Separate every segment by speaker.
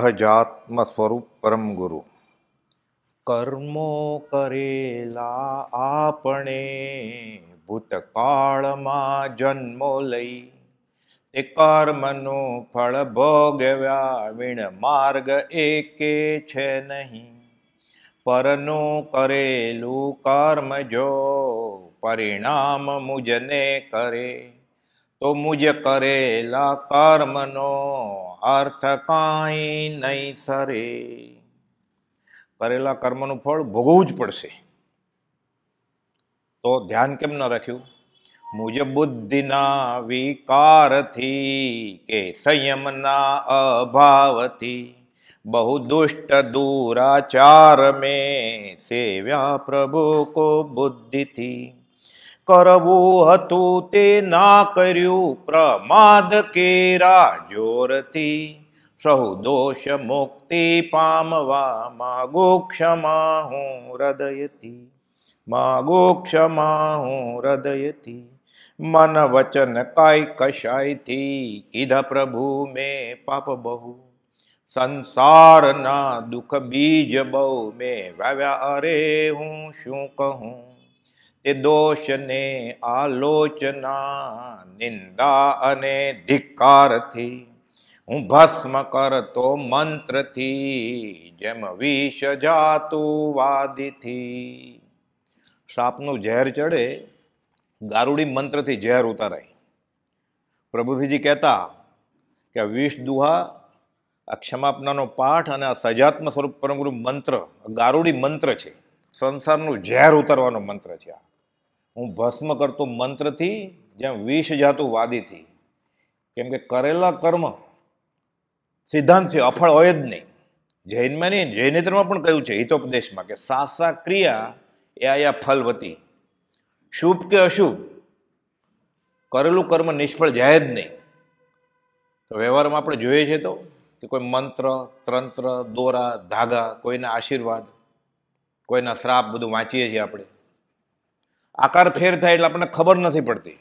Speaker 1: સહજાત્મ સ્વરૂપ પરમ ગુરુ કર્મો કરેલા આપણે ભૂતકાળમાં જન્મો લઈ તે કર્મનું ફળ ભોગવ્યા વિણ માર્ગ એકે છે નહીં પરનું કરેલું કર્મ જો પરિણામ મુજને કરે તો મુજ કરેલા કર્મનો અર્થ કાંઈ નહીં સરે કરેલા કર્મનું ફળ ભોગવવું જ પડશે તો ધ્યાન કેમ ન રાખ્યું મુજબ બુદ્ધિના વિકારથી કે સંયમના અભાવથી બહુ દુષ્ટ દુરાચાર મેં સેવ્યા પ્રભુ કો બુદ્ધિથી કરવું હતું તે ના કર્યું પ્રમાદ કેરા જોરથી સહુ દોષ મુક્તિ પામવા માગો ક્ષમા હું હૃદયથી માગો ક્ષમા હું હૃદયથી મન વચન કાય કશાયથી કીધા પ્રભુ મેં પાપ બહુ સંસારના દુઃખ બીજ બહુ મેં વાવ્યા અરે હું શું કહું તે દોષને આલોચના નિંદા અને ધિકારથી હું ભસ્મ કરતો મંત્રથી જેમ વિષ જાતું વાદીથી સાપનું ઝેર ચડે ગારુડી મંત્રથી ઝેર ઉતારાય પ્રભુજીજી કહેતા કે આ વિષ દુહા આ ક્ષમાપનાનો પાઠ અને આ સજાત્મ સ્વરૂપ પરમગુરુ મંત્ર ગારુડી મંત્ર છે સંસારનું ઝેર ઉતારવાનો મંત્ર છે આ હું ભસ્મ કરતો મંત્રથી જ્યાં વિષ જાતું વાદીથી કેમ કે કરેલા કર્મ સિદ્ધાંત છે અફળ હોય જ નહીં જૈનમાં નહીં જૈનેત્રમાં પણ કહ્યું છે હિતોપદેશમાં કે સાસા ક્રિયા એ આયા ફલવતી શુભ કે અશુભ કરેલું કર્મ નિષ્ફળ જાય જ નહીં તો વ્યવહારમાં આપણે જોઈએ છે તો કે કોઈ મંત્ર તંત્ર દોરા ધાગા કોઈના આશીર્વાદ કોઈના શ્રાપ બધું વાંચીએ છીએ આપણે આકાર ફેર થાય એટલે આપણને ખબર નથી પડતી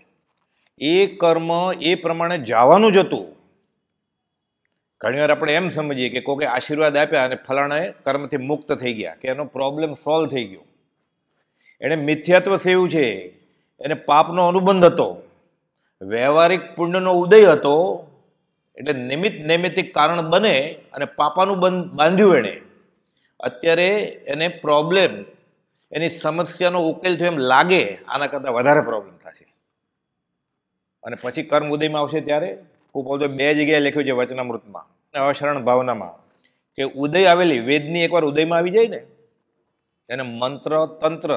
Speaker 1: એ કર્મ એ પ્રમાણે જવાનું જ હતું ઘણીવાર આપણે એમ સમજીએ કે કોકે આશીર્વાદ આપ્યા અને ફલાણાએ કર્મથી મુક્ત થઈ ગયા કે એનો પ્રોબ્લેમ સોલ્વ થઈ ગયો એણે મિથ્યાત્વ સેવું છે એને પાપનો અનુબંધ હતો વ્યવહારિક પુણ્યનો ઉદય હતો એટલે નિમિત્ત નૈમિતિક કારણ બને અને પાપાનું બંધ બાંધ્યું એણે અત્યારે એને પ્રોબ્લેમ એની સમસ્યાનો ઉકેલ જો એમ લાગે આના કરતાં વધારે પ્રોબ્લેમ થશે અને પછી કર્મ ઉદયમાં આવશે ત્યારે કુપોજો બે જગ્યાએ લખ્યું છે વચનામૃતમાં અશરણ ભાવનામાં કે ઉદય આવેલી વેદની એકવાર ઉદયમાં આવી જાય ને એને મંત્ર તંત્ર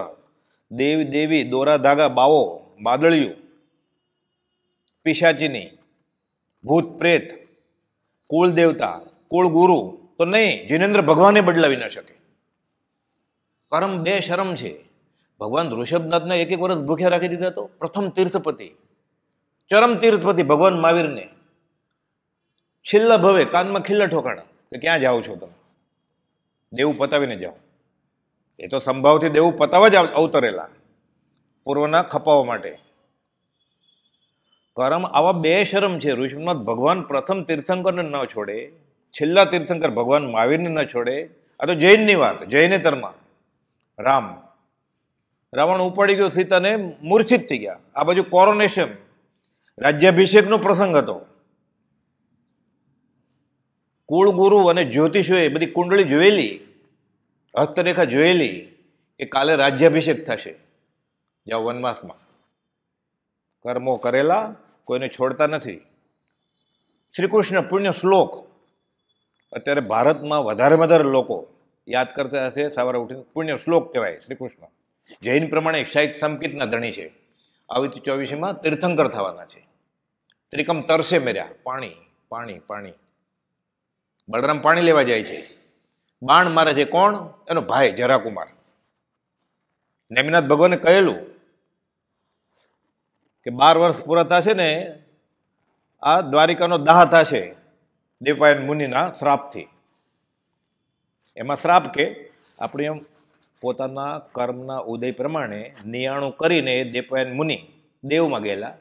Speaker 1: દેવ દેવી દોરા ધાગા બાવો બાદળિયું પિશાચીની ભૂત પ્રેત કુળ દેવતા કુળ ગુરુ તો નહીં જીનેન્દ્ર ભગવાને બદલાવી ન શકે પરમ બે શરમ છે ભગવાન ઋષભનાથને એક એક વર્ષ ભૂખ્યા રાખી દીધા તો પ્રથમ તીર્થપતિ ચરમ તીર્થપતિ ભગવાન મહાવીરને છેલ્લા ભવે કાનમાં ખિલ્લા ઠોકાણા કે ક્યાં જાઓ છો તમે દેવું પતાવીને જાઓ એ તો સંભાવથી દેવું પતાવવા જ અવતરેલા પૂર્વના ખપાવવા માટે કરમ આવા બે શરમ છે ઋષભનાથ ભગવાન પ્રથમ તીર્થંકરને ન છોડે છેલ્લા તીર્થંકર ભગવાન મહાવીરને ન છોડે આ તો જૈનની વાત જૈનેતરમાં રામ રાવણ ઉપાડી ગયો સીતાને મૂર્છિત થઈ ગયા આ બાજુ કોરોનેશન રાજ્યાભિષેકનો પ્રસંગ હતો કુળગુરુ અને જ્યોતિષોએ બધી કુંડળી જોયેલી હસ્તરેખા જોયેલી કે કાલે રાજ્યાભિષેક થશે જ્યાં વનવાસમાં કર્મો કરેલા કોઈને છોડતા નથી શ્રી કૃષ્ણ પુણ્ય શ્લોક અત્યારે ભારતમાં વધારે વધારે લોકો યાદ કરતા હશે સવારે ઉઠીને પુણ્ય શ્લોક કહેવાય શ્રી કૃષ્ણ જૈન પ્રમાણે એકસા એક ધણી છે આવતી ચોવીસમાં તીર્થંકર થવાના છે ત્રિકમ તરસે મેર્યા પાણી પાણી પાણી બળરામ પાણી લેવા જાય છે બાણ મારે છે કોણ એનો ભાઈ જરાકુમાર નેમિનાથ ભગવાને કહેલું કે બાર વર્ષ પૂરા થશે ને આ દ્વારિકાનો દાહ થશે દેવાયન મુનિના શ્રાપથી એમાં શ્રાપ કે આપણે એમ પોતાના કર્મના ઉદય પ્રમાણે નિયાણું કરીને દેપાયન મુનિ દેવમાં ગયેલા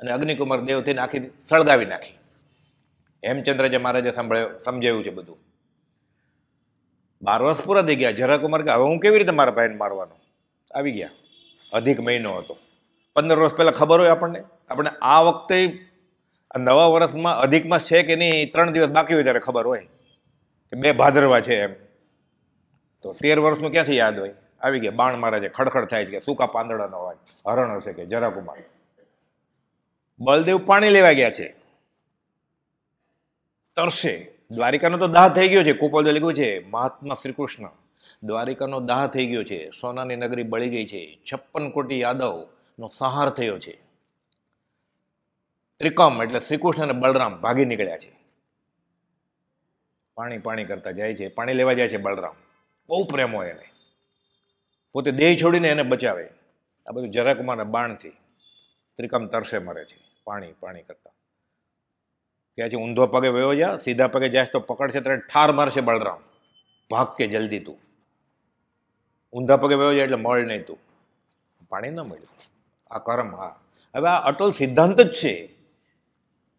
Speaker 1: અને અગ્નિકુમાર દેવ થઈને આખી સળગાવી નાખી હેમચંદ્રજી મહારાજે સાંભળ્યો સમજાવ્યું છે બધું બાર વર્ષ પૂરા થઈ ગયા જરાકુમાર કે હવે હું કેવી રીતે મારા ભાઈને મારવાનો આવી ગયા અધિક મહિનો હતો પંદર વર્ષ પહેલાં ખબર હોય આપણને આપણે આ વખતે નવા વર્ષમાં અધિકમાં છે કે નહીં ત્રણ દિવસ બાકી હોય ત્યારે ખબર હોય કે બે ભાદરવા છે એમ તો તેર વર્ષનું ક્યાંથી યાદ હોય આવી ગયા બાણ મારે છે ખડખડ થાય છે કે સૂકા પાંદડાનો અવાજ હરણ હશે કે જરાકુમાર બલદેવ પાણી લેવા ગયા છે તરશે દ્વારિકાનો તો દાહ થઈ ગયો છે કુપોદે લખ્યું છે મહાત્મા શ્રીકૃષ્ણ દ્વારિકાનો દાહ થઈ ગયો છે સોનાની નગરી બળી ગઈ છે છપ્પન કોટી યાદવનો સહાર થયો છે ત્રિકમ એટલે શ્રીકૃષ્ણ અને બલરામ ભાગી નીકળ્યા છે પાણી પાણી કરતા જાય છે પાણી લેવા જાય છે બલરામ બહુ પ્રેમ હોય એને પોતે દેહ છોડીને એને બચાવે આ બધું જરાકુમાના બાણથી ત્રિકમ તરસે મરે છે પાણી પાણી કરતા કહે છે ઊંધો પગે વયો જા સીધા પગે જાય તો પકડશે ત્યારે ઠાર મારશે બળરામ ભાગ કે જલ્દી તું ઊંધા પગે વયો જાય એટલે મળ નહીં તું પાણી ન મળ્યું આ કર્મ હા હવે આ અટલ સિદ્ધાંત જ છે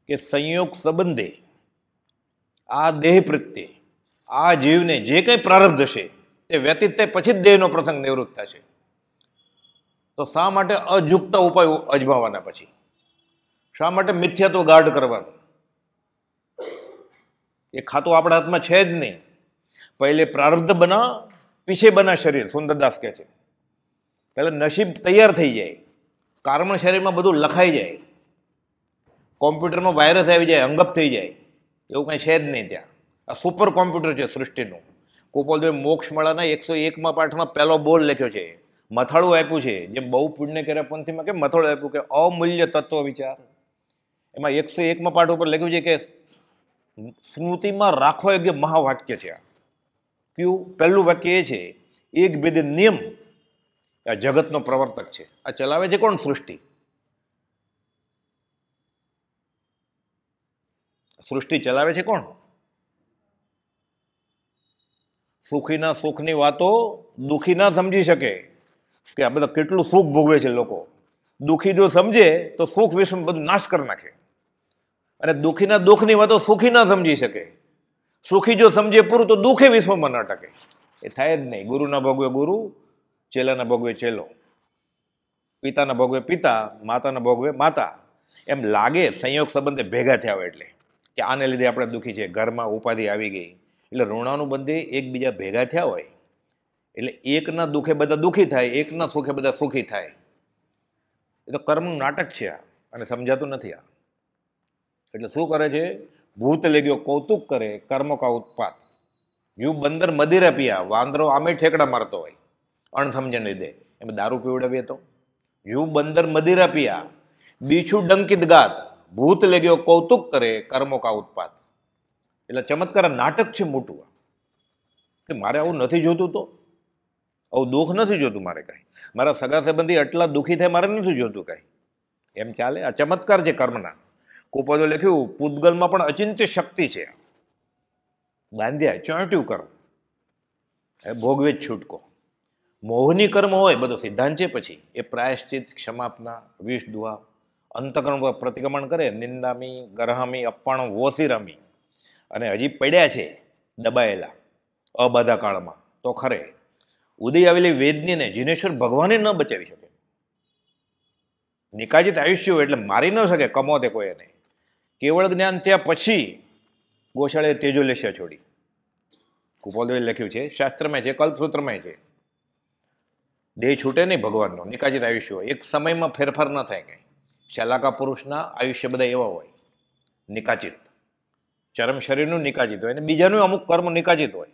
Speaker 1: કે સંયોગ સંબંધે આ દેહ પ્રત્યે આ જીવને જે કંઈ પ્રારબ્ધ છે તે વ્યતીત થાય પછી જ દેહનો પ્રસંગ નિવૃત્ત થશે તો શા માટે અજુગતા ઉપાય અજમાવાના પછી શા માટે મિથ્યાત્વ ગાઢ કરવાનું એ ખાતું આપણા હાથમાં છે જ નહીં પહેલે પ્રારબ્ધ બના પીછે બના શરીર સુંદરદાસ કહે છે પહેલાં નસીબ તૈયાર થઈ જાય કાર્મણ શરીરમાં બધું લખાઈ જાય કોમ્પ્યુટરમાં વાયરસ આવી જાય અંગપ થઈ જાય એવું કાંઈ છે જ નહીં ત્યાં આ સુપર કોમ્પ્યુટર છે સૃષ્ટિનું ગોપાલભાઈ મોક્ષ મળાના એકસો એકમાં પાઠમાં પહેલો બોલ લખ્યો છે મથાળું આપ્યું છે જેમ બહુ પુણ્ય કર્યા પંથીમાં કે મથાળું આપ્યું કે અમૂલ્ય તત્વ વિચાર એમાં એકસો એકમાં પાઠ ઉપર લખ્યું છે કે સ્મૃતિમાં રાખવા યોગ્ય મહાવાક્ય છે ક્યુ પહેલું વાક્ય એ છે એક ભેદ નિયમ આ જગતનો પ્રવર્તક છે આ ચલાવે છે કોણ સૃષ્ટિ સૃષ્ટિ ચલાવે છે કોણ સુખીના સુખની વાતો દુઃખી ના સમજી શકે કે આ બધા કેટલું સુખ ભોગવે છે લોકો દુઃખી જો સમજે તો સુખ વિશે બધું નાશ કરી નાખે અને દુઃખીના દુઃખની વાતો સુખી ના સમજી શકે સુખી જો સમજે પૂરું તો દુઃખે વિશ્વમાં ન ટકે એ થાય જ નહીં ગુરુના ભોગવે ગુરુ ચેલાના ભોગવે ચેલો પિતાના ભોગવે પિતા માતાના ભોગવે માતા એમ લાગે સંયોગ સંબંધે ભેગા થયા હોય એટલે કે આને લીધે આપણે દુઃખી છે ઘરમાં ઉપાધિ આવી ગઈ એટલે ઋણાનું ઋણાનુબંધે એકબીજા ભેગા થયા હોય એટલે એકના દુઃખે બધા દુઃખી થાય એકના સુખે બધા સુખી થાય એ તો કર્મનું નાટક છે આ અને સમજાતું નથી આ એટલે શું કરે છે ભૂત લેગ્યો કૌતુક કરે કર્મ કા ઉત્પાત યુ બંદર મદિર પિયા વાંદરો આમે ઠેકડા મારતો હોય અણસમજણ લીધે એમ દારૂ પીવડાવીએ તો યુ બંદર મદિર પિયા બીછું ડંકિત ગાત ભૂત લેગ્યો કૌતુક કરે કર્મો કા ઉત્પાત એટલે ચમત્કાર નાટક છે મોટું કે મારે આવું નથી જોતું તો આવું દુઃખ નથી જોતું મારે કાંઈ મારા સગા સંબંધી આટલા દુઃખી થાય મારે નથી જોતું કાંઈ એમ ચાલે આ ચમત્કાર છે કર્મના કોપોએ લખ્યું પૂતગલમાં પણ અચિંત્ય શક્તિ છે બાંધ્યા ચોંટ્યું કર્મ એ ભોગવે જ છૂટકો મોહની કર્મ હોય બધો સિદ્ધાંત છે પછી એ પ્રાયશ્ચિત ક્ષમાપના વિષ દુઆ અંતકર્મ પ્રતિક્રમણ કરે નિંદામી ગરહામી અપ્પાણ વોસિરામી અને હજી પડ્યા છે દબાયેલા અબાધા કાળમાં તો ખરે ઉદય આવેલી વેદનીને જીનેશ્વર ભગવાને ન બચાવી શકે નિકાજિત આયુષ્ય એટલે મારી ન શકે કમો તે કોઈ એને કેવળ જ્ઞાન ત્યાં પછી ગોશાળે તેજોલેશ્ય છોડી કુપોલદેવે લખ્યું છે શાસ્ત્રમાં છે કલ્પસૂત્રમાં છે દેહ છૂટે નહીં ભગવાનનો નિકાજિત આયુષ્ય હોય એક સમયમાં ફેરફાર ન થાય કંઈ શાલાકા પુરુષના આયુષ્ય બધા એવા હોય નિકાચિત ચરમ શરીરનું નિકાજિત હોય અને બીજાનું અમુક કર્મ નિકાજિત હોય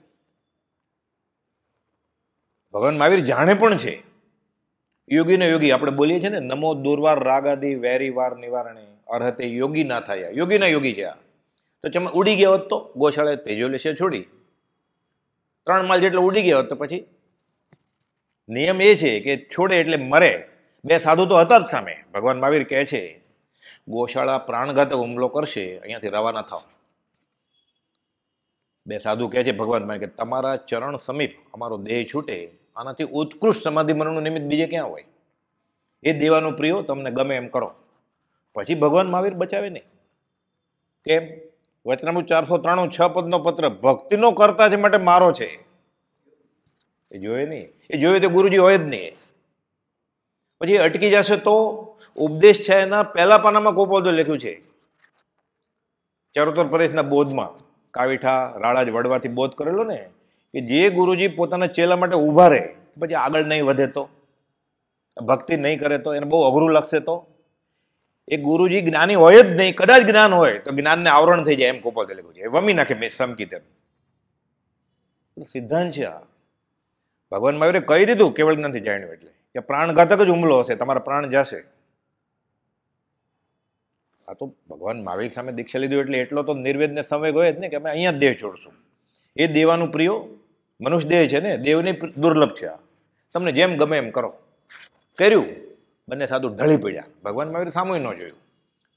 Speaker 1: ભગવાન મહાવીર જાણે પણ છે યોગી ને યોગી આપણે બોલીએ છીએ ને નમો દુર્વાર રાગાદી વેરી વાર નિવારણે અર્હતે યોગી ના થયા યોગીના યોગી છે આ તો ચમ ઉડી ગયો હોત તો ગોશાળે તેજો લેશે છોડી ત્રણ માલ જેટલો ઉડી ગયો હોત તો પછી નિયમ એ છે કે છોડે એટલે મરે બે સાધુ તો હતા જ સામે ભગવાન મહાવીર કહે છે ગોશાળા પ્રાણઘાતક હુમલો કરશે અહીંયાથી રવાના થાવ બે સાધુ કહે છે ભગવાન કે તમારા ચરણ સમીપ અમારો દેહ છૂટે આનાથી ઉત્કૃષ્ટ સમાધિ મરણનું નિમિત્ત બીજે ક્યાં હોય એ દેવાનો પ્રિયો તમને ગમે એમ કરો પછી ભગવાન મહાવીર બચાવે નહીં કેમ વચનામુ ચારસો ત્રાણું છ પદનો પત્ર ભક્તિનો કરતા છે માટે મારો છે એ જોયે નહીં એ જોયે તો ગુરુજી હોય જ નહીં પછી અટકી જશે તો ઉપદેશ છે એના પહેલા પાનામાં કોપોદો લખ્યું છે ચરોતર પરેશના બોધમાં કાવીઠા રાળાજ વડવાથી બોધ કરેલો ને કે જે ગુરુજી પોતાના ચેલા માટે ઊભા રહે પછી આગળ નહીં વધે તો ભક્તિ નહીં કરે તો એને બહુ અઘરું લાગશે તો એ ગુરુજી જ્ઞાની હોય જ નહીં કદાચ જ્ઞાન હોય તો જ્ઞાનને આવરણ થઈ જાય એમ કોપાગેલે ગુરુજી વમી નાખે મેં સમકી તેમ સિદ્ધાંત છે આ ભગવાન મહાવીરે કહી દીધું કેવળ જ્ઞાનથી જાણ્યું એટલે કે પ્રાણઘાતક જ હુમલો હશે તમારા પ્રાણ જશે આ તો ભગવાન મહાવીર સામે દીક્ષા લીધું એટલે એટલો તો નિર્વેદને સમય હોય જ ને કે અમે અહીંયા જ દેહ છોડશું એ દેવાનું પ્રિયો મનુષ્ય દેહ છે ને દેવની દુર્લભ છે આ તમને જેમ ગમે એમ કરો કર્યું બંને સાધુ ઢળી પડ્યા ભગવાન મહાવીર સામુય ન જોયું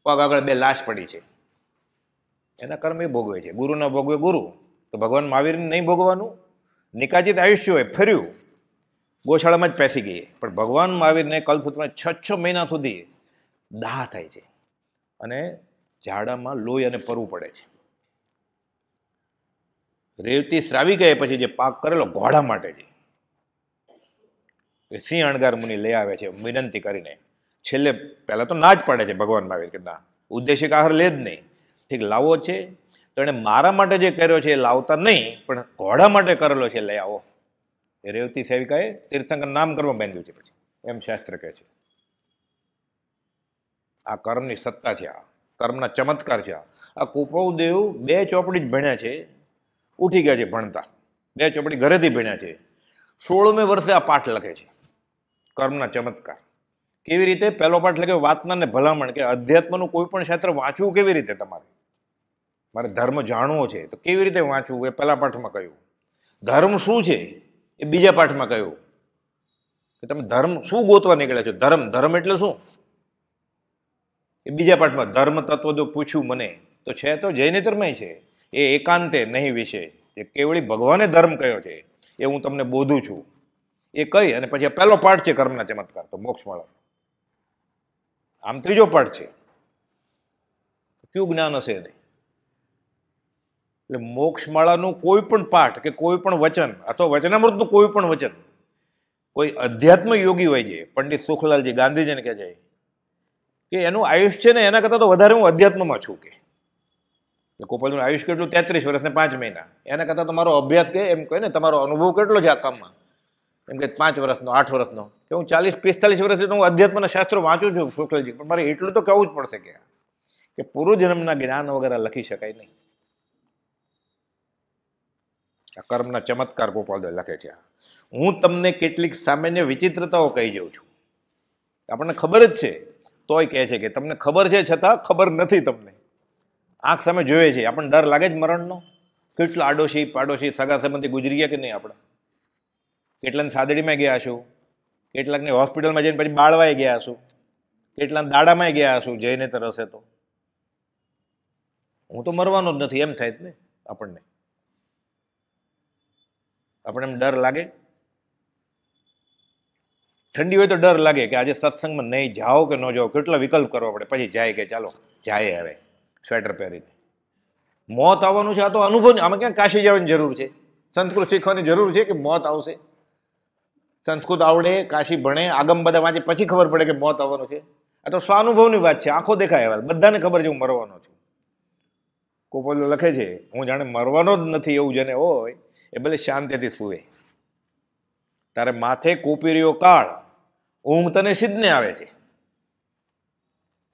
Speaker 1: પગ આગળ બે લાશ પડી છે એના કર્મ એ ભોગવે છે ગુરુ ન ભોગવે ગુરુ તો ભગવાન મહાવીરને નહીં ભોગવાનું નિકાચિત આયુષ્ય હોય ફર્યું ગોશાળામાં જ પેસી ગઈ પણ ભગવાન મહાવીરને કલ્પસૂત્રમાં છ છ મહિના સુધી દાહ થાય છે અને ઝાડામાં લોહી અને પરવું પડે છે રેવતી શ્રાવી ગયા પછી જે પાક કરેલો ઘોડા માટે છે એ સિંહ અણગાર મુનિ લઈ આવે છે વિનંતી કરીને છેલ્લે પહેલાં તો ના જ પાડે છે ભગવાનમાં આવી કે ના ઉદ્દેશિક આહાર લે જ નહીં ઠીક લાવો છે તો એણે મારા માટે જે કર્યો છે એ લાવતા નહીં પણ ઘોડા માટે કરેલો છે લઈ આવો એ રેવતી સેવિકાએ તીર્થંકર નામ કરવા બાંધ્યું છે પછી એમ શાસ્ત્ર કહે છે આ કર્મની સત્તા છે આ કર્મના ચમત્કાર છે આ આ કુપવદેવ બે ચોપડી જ ભણ્યા છે ઉઠી ગયા છે ભણતા બે ચોપડી ઘરેથી ભણ્યા છે સોળમે વર્ષે આ પાઠ લખે છે કર્મના ચમત્કાર કેવી રીતે પહેલો પાઠ લખ્યો વાતના ને ભલામણ કે અધ્યાત્મનું કોઈ પણ ક્ષેત્ર વાંચવું કેવી રીતે તમારે મારે ધર્મ જાણવો છે તો કેવી રીતે વાંચવું એ પહેલા પાઠમાં કહ્યું ધર્મ શું છે એ બીજા પાઠમાં કહ્યું કે તમે ધર્મ શું ગોતવા નીકળ્યા છો ધર્મ ધર્મ એટલે શું એ બીજા પાઠમાં ધર્મ તત્વ જો પૂછ્યું મને તો છે તો જૈનેતરમય છે એ એકાંતે નહીં વિશે જે કેવળી ભગવાને ધર્મ કયો છે એ હું તમને બોધું છું એ કહી અને પછી પહેલો પાઠ છે કર્મના ચમત્કાર તો મોક્ષ મળે આમ ત્રીજો પાઠ છે કયું જ્ઞાન હશે એને એટલે મોક્ષમાળાનું કોઈ પણ પાઠ કે કોઈ પણ વચન અથવા વચનામૃતનું કોઈ પણ વચન કોઈ અધ્યાત્મ યોગી હોય છે પંડિત સુખલાલજી ગાંધીજીને કહે છે કે એનું આયુષ્ય છે ને એના કરતાં તો વધારે હું અધ્યાત્મમાં છું કે કોપલનું આયુષ કેટલું તેત્રીસ વર્ષ ને પાંચ મહિના એના કરતાં તમારો અભ્યાસ કે એમ કહે ને તમારો અનુભવ કેટલો છે આ કામમાં એમ કે પાંચ વર્ષનો આઠ વર્ષનો કે હું ચાલીસ પિસ્તાલીસ વર્ષથી હું અધ્યાત્મના શાસ્ત્રો વાંચું છું શુક્લજી પણ મારે એટલું તો કહેવું જ પડશે કે કે પૂર્વજન્મના જ્ઞાન વગેરે લખી શકાય નહીં આ કર્મના ચમત્કાર ગોપાલદેવ લખે છે હું તમને કેટલીક સામાન્ય વિચિત્રતાઓ કહી જાઉં છું આપણને ખબર જ છે તોય કહે છે કે તમને ખબર છે છતાં ખબર નથી તમને આંખ સામે જોઈએ છે આપણને ડર લાગે જ મરણનો કેટલા આડોશી પાડોશી સગા સંબંધી ગુજરી ગયા કે નહીં આપણે કેટલાને સાદડીમાં ગયા છું કેટલાકને હોસ્પિટલમાં જઈને પછી બાળવાય ગયા છું કેટલા દાડામાં ગયા છું જઈને તર તો હું તો મરવાનો જ નથી એમ થાય જ ને આપણને આપણે એમ ડર લાગે ઠંડી હોય તો ડર લાગે કે આજે સત્સંગમાં નહીં જાઓ કે ન જાઓ કેટલા વિકલ્પ કરવો પડે પછી જાય કે ચાલો જાય હવે સ્વેટર પહેરીને મોત આવવાનું છે આ તો અનુભવ આમાં ક્યાં કાશી જવાની જરૂર છે સંસ્કૃત શીખવાની જરૂર છે કે મોત આવશે સંસ્કૃત આવડે કાશી ભણે આગમ બધા વાંચે પછી ખબર પડે કે મોત આવવાનું છે આ તો સ્વાનુભવની વાત છે આંખો દેખાય હવે બધાને ખબર છે હું મરવાનો છું કોપોલ લખે છે હું જાણે મરવાનો જ નથી એવું જેને હોય એ ભલે શાંતિથી સૂવે ત્યારે માથે કોપીરીઓ કાળ ઊંઘ તને સિદ્ધને આવે છે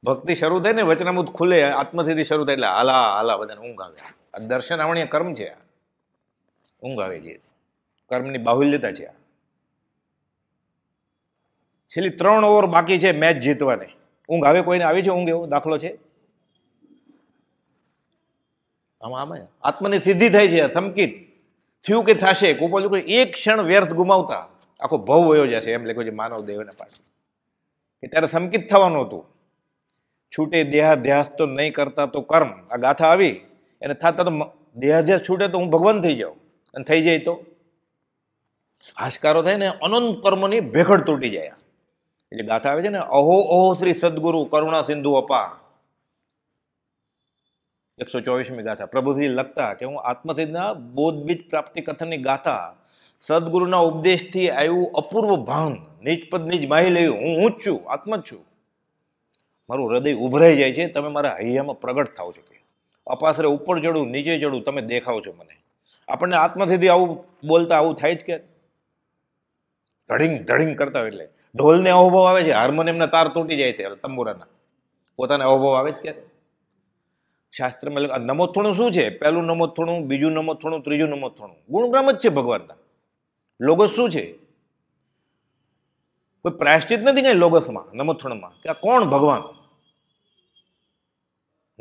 Speaker 1: ભક્તિ શરૂ થાય ને વચનામૃત ખુલે આત્મસ્થિતિ શરૂ થાય એટલે હાલા આલા બધાને ઊંઘ આવે આ દર્શન આવણીય કર્મ છે આ ઊંઘ આવે છે કર્મની બાહુલ્યતા છે આ છેલ્લી ત્રણ ઓવર બાકી છે મેચ જીતવાની ઊંઘ આવે કોઈને આવી છે ઊંઘ એવો દાખલો છે આમાં આમાં આત્માની સિદ્ધિ થાય છે સંકિત થયું કે થશે કોઈ એક ક્ષણ વ્યર્થ ગુમાવતા આખો ભવ વયો જશે એમ લખ્યો છે માનવ દેહને પાછળ કે ત્યારે સંકિત થવાનું હતું છૂટે દેહાધ્યાસ તો નહીં કરતા તો કર્મ આ ગાથા આવી એને થતા તો દેહાધ્યાસ છૂટે તો હું ભગવાન થઈ જાઉં અને થઈ જાય તો હાશકારો થાય ને અનંત કર્મની ભેખડ તૂટી જાય એટલે ગાથા આવે છે ને અહો અહો શ્રી સદગુરુ કરુણા સિંધુ અપા એકસો ચોવીસમી ગાથા પ્રભુજી લખતા કે હું આત્મસિદ્ધના બોધબીજ પ્રાપ્તિ કથનની ગાથા સદગુરુના ઉપદેશથી આવ્યું અપૂર્વ ભાંગ નીચપદ નીચ માહી લઈ હું હું જ છું આત્મ જ છું મારું હૃદય ઉભરાઈ જાય છે તમે મારા હૈયામાં પ્રગટ થાવ છો અપાસરે ઉપર ચડું નીચે ચડું તમે દેખાવ છો મને આપણને આત્મસ્થિતિ આવું બોલતા આવું થાય જ કે ધડિંગ ધડિંગ કરતા હોય એટલે ઢોલને અહોભાવ આવે છે હાર્મોનિયમના તાર તૂટી જાય ત્યારે તંબુરાના પોતાને અહોભાવ આવે જ ક્યારે શાસ્ત્રમાં નમોથણું શું છે પહેલું નમોથણું બીજું નમોથણું ત્રીજું નમોથણું ગુણગ્રામ જ છે ભગવાનના લોગોસ શું છે કોઈ પ્રાયશ્ચિત નથી કંઈ લોગસમાં નમોથણમાં કે આ કોણ ભગવાન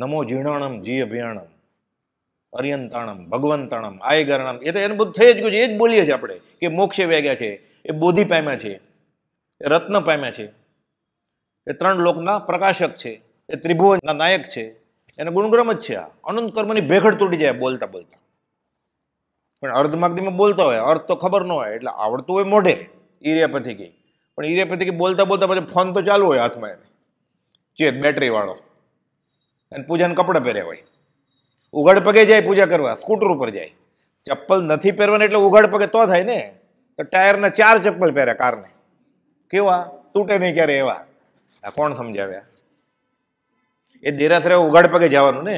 Speaker 1: નમો જીર્ણમ જી અભિયાણમ અરિયંતાણમ ભગવંતાણમ આયગરણમ એ તો એનું બધું થઈ જ ગયું છે એ જ બોલીએ છીએ આપણે કે મોક્ષે વેગ્યા છે એ બોધિ પામ્યા છે એ રત્ન પામ્યા છે એ ત્રણ લોકના પ્રકાશક છે એ ત્રિભુવનના નાયક છે એને ગુણગ્રમ જ છે આ અનંત કર્મની ભેખડ તૂટી જાય બોલતા બોલતા પણ અર્ધમાગદીમાં બોલતા હોય અર્થ તો ખબર ન હોય એટલે આવડતું હોય મોઢે ઇરિયાપથી ગઈ પણ ઇરિયાપથી ગઈ બોલતા બોલતા પછી ફોન તો ચાલુ હોય હાથમાં એને ચેત બેટરીવાળો અને પૂજાને કપડાં પહેર્યા હોય ઉઘાડ પગે જાય પૂજા કરવા સ્કૂટર ઉપર જાય ચપ્પલ નથી પહેરવાની એટલે ઉઘાડ પગે તો થાય ને તો ટાયરના ચાર ચપ્પલ પહેરે કારને કેવા તૂટે નહીં ક્યારે એવા આ કોણ સમજાવ્યા એ દેરાસરે ઉઘાડ પગે જવાનું ને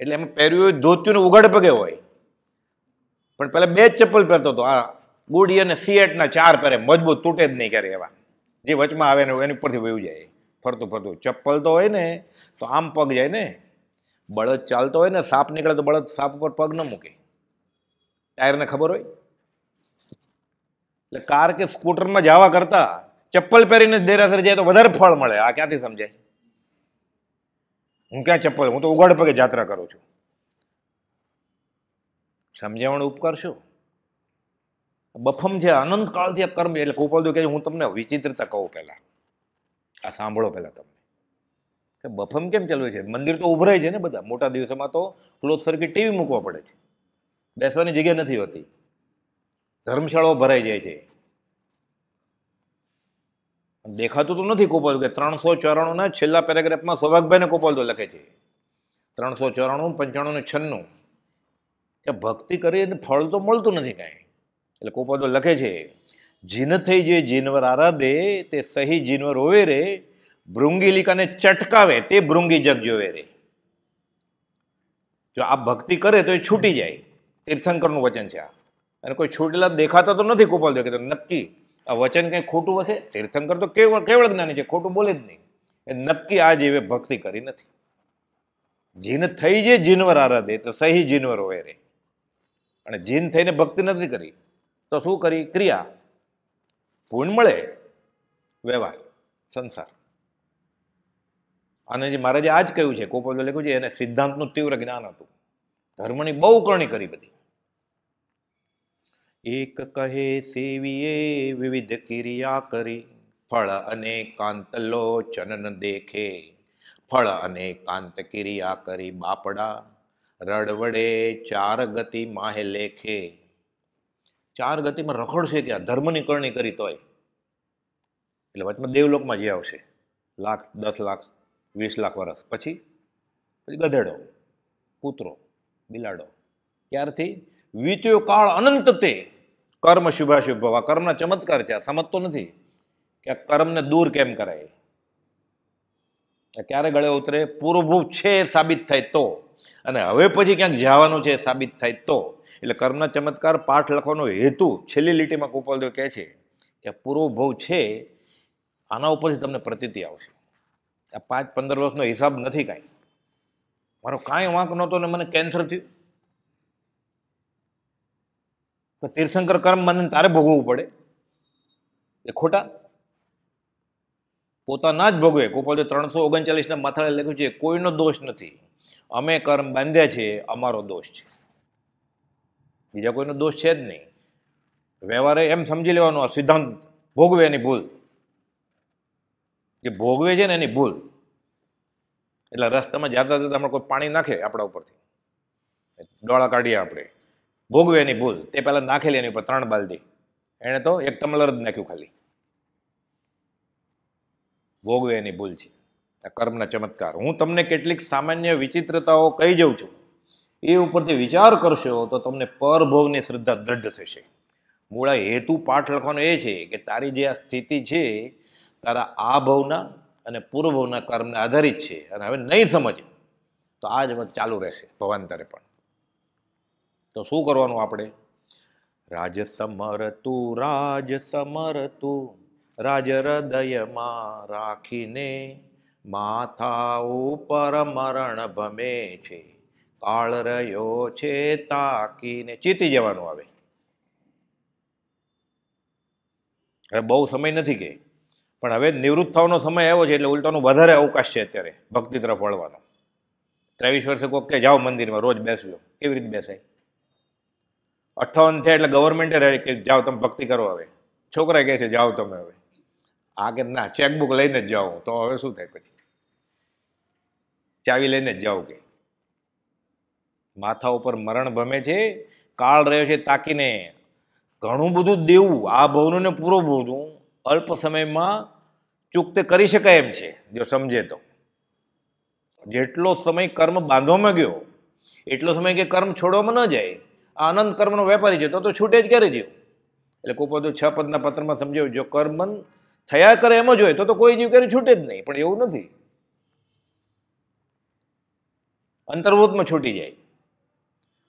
Speaker 1: એટલે એમ પહેર્યું હોય ધોત્યું ને ઉઘાડ પગે હોય પણ પહેલાં બે જ ચપ્પલ પહેરતો હતો આ ગુડી અને સીએટના ચાર પહેરે મજબૂત તૂટે જ નહીં કરે એવા જે વચમાં આવે ને એની ઉપરથી વયું જાય ફરતું ફરતું ચપ્પલ તો હોય ને તો આમ પગ જાય ને બળદ ચાલતો હોય ને સાપ નીકળે તો બળદ સાપ ઉપર પગ ન મૂકે ટાયરને ખબર હોય એટલે કાર કે સ્કૂટરમાં જવા કરતા ચપ્પલ પહેરીને દેરાસર જાય તો વધારે ફળ મળે આ ક્યાંથી સમજાય હું ક્યાં ચપ્પલ હું તો ઉઘાડ પગે જાત્રા કરું છું સમજાવણ ઉપકારશો બફમ છે અનંત કાળથી કર્મ એટલે ગોપાલદેવ કહે હું તમને વિચિત્રતા કહું પહેલાં આ સાંભળો પહેલાં તમે કે બફમ કેમ ચાલુ છે મંદિર તો ઉભરાય છે ને બધા મોટા દિવસોમાં તો ક્લોઝ સર્કિટ ટીવી મૂકવા પડે છે બેસવાની જગ્યા નથી હોતી ધર્મશાળાઓ ભરાઈ જાય છે દેખાતું તો નથી કોપાલ કે ત્રણસો ચોરાણુંના છેલ્લા પેરેગ્રાફમાં સૌભાગભાઈને કોપાલ તો લખે છે ત્રણસો ચોરાણું પંચાણું ને છન્નું એ ભક્તિ કરી અને ફળ તો મળતું નથી કાંઈ એટલે કોપા તો લખે છે જીન થઈ જે જીનવર આરાધે તે સહી જીનવર હોવે રે ભૃંગીલિકાને ચટકાવે તે ભૃંગી જગ જોવે રે જો આ ભક્તિ કરે તો એ છૂટી જાય તીર્થંકરનું વચન છે આ અને કોઈ છૂટેલા દેખાતા તો નથી ગોપાલ દેવ કે નક્કી આ વચન કંઈ ખોટું હશે તીર્થંકર તો કેવળ કેવળ જ્ઞાની છે ખોટું બોલે જ નહીં એ નક્કી આ જેવે ભક્તિ કરી નથી જીન થઈ જે જીનવર આરાધે તો સહી જીનવર હોય રે અને જીન થઈને ભક્તિ નથી કરી તો શું કરી ક્રિયા પૂર્ણ મળે વ્યવહાર સંસાર અને જે મહારાજે આ જ કહ્યું છે કોપોલે લખ્યું છે એને સિદ્ધાંતનું તીવ્ર જ્ઞાન હતું ધર્મની બહુ કરણી કરી બધી એક કહે સેવીએ વિવિધ ક્રિયા કરી ફળ અને કાંત લોચન દેખે ફળ અને કાંત ક્રિયા કરી બાપડા રડવડે ચાર ગતિ માહે લેખે ચાર ગતિમાં રખડશે ક્યાં ધર્મની કરણી કરી તોય એટલે વચમાં દેવલોકમાં જે આવશે લાખ દસ લાખ વીસ લાખ વર્ષ પછી પછી ગધેડો કૂતરો બિલાડો ત્યારથી વીત્યો કાળ અનંત તે કર્મ શુભાશુભ ભવા કર્મના ચમત્કાર છે સમજતો નથી કે આ કર્મને દૂર કેમ કરાય ક્યારે ગળે ઉતરે પૂર્વભૂત છે સાબિત થાય તો અને હવે પછી ક્યાંક જવાનું છે સાબિત થાય તો એટલે કર્મના ચમત્કાર પાઠ લખવાનો હેતુ છેલ્લી લીટીમાં કુપલદેવ કહે છે કે પૂર્વભવ છે આના ઉપરથી તમને પ્રતીતિ આવશે આ પાંચ પંદર વર્ષનો હિસાબ નથી કાંઈ મારો કાંઈ વાંક નહોતો ને મને કેન્સર થયું તો તીર્થંકર કર્મ મને તારે ભોગવવું પડે એ ખોટા પોતાના જ ભોગવે ગોપાલદેવ ત્રણસો ઓગણચાલીસના માથાળે લખ્યું છે કોઈનો દોષ નથી અમે કર્મ બાંધ્યા છે અમારો દોષ છે બીજા કોઈનો દોષ છે જ નહીં વ્યવહારે એમ સમજી લેવાનો આ સિદ્ધાંત ભોગવે એની ભૂલ જે ભોગવે છે ને એની ભૂલ એટલે રસ્તામાં જતા જતા આપણે કોઈ પાણી નાખે આપણા ઉપરથી ડોળા કાઢીએ આપણે ભોગવે એની ભૂલ તે પહેલાં નાખેલી એની ઉપર ત્રણ બાલદી એણે તો એક ટમલર જ નાખ્યું ખાલી ભોગવે એની ભૂલ છે કર્મના ચમત્કાર હું તમને કેટલીક સામાન્ય વિચિત્રતાઓ કહી જઉં છું એ ઉપરથી વિચાર કરશો તો તમને પરભવની શ્રદ્ધા દ્રઢ થશે મૂળા હેતુ પાઠ લખવાનો એ છે કે તારી જે આ સ્થિતિ છે તારા આ ભવના અને પૂર્વભવના કર્મને આધારિત છે અને હવે નહીં સમજે તો આ જ ચાલુ રહેશે ભવાંતરે પણ તો શું કરવાનું આપણે રાજ સમર તું રાજ સમર તું રાજ હૃદયમાં રાખીને માથા ઉપર મરણ ભમે છે કાળ રહ્યો છે તાકીને ચીતી જવાનું આવે હવે બહુ સમય નથી કે પણ હવે નિવૃત્ત થવાનો સમય આવ્યો છે એટલે ઉલટાનું વધારે અવકાશ છે અત્યારે ભક્તિ તરફ વળવાનો ત્રેવીસ વર્ષે કોક કે જાઓ મંદિરમાં રોજ બેસજો કેવી રીતે બેસાય અઠાવન થયા એટલે ગવર્મેન્ટે રહે કે જાઓ તમે ભક્તિ કરો હવે છોકરા કહે છે જાઓ તમે હવે આ કે ના ચેકબુક લઈને જ જાઓ તો હવે શું થાય પછી ચાવી લઈને જ જાઓ કે માથા ઉપર મરણ ભમે છે કાળ રહ્યો છે તાકીને ઘણું બધું દેવું આ ભવનું ને પૂરો ભવનું અલ્પ સમયમાં ચૂકતે કરી શકાય એમ છે જો સમજે તો જેટલો સમય કર્મ બાંધવામાં ગયો એટલો સમય કે કર્મ છોડવામાં ન જાય આ અનંત કર્મનો વેપારી છે તો તો છૂટે જ કરી જેવું એટલે કોઈ બધું છ પદના પત્રમાં સમજાવ્યું જો કર્મન થયા કરે એમ જ હોય તો તો કોઈ જીવ ક્યારે છૂટે જ નહીં પણ એવું નથી અંતર્ભૂતમાં છૂટી જાય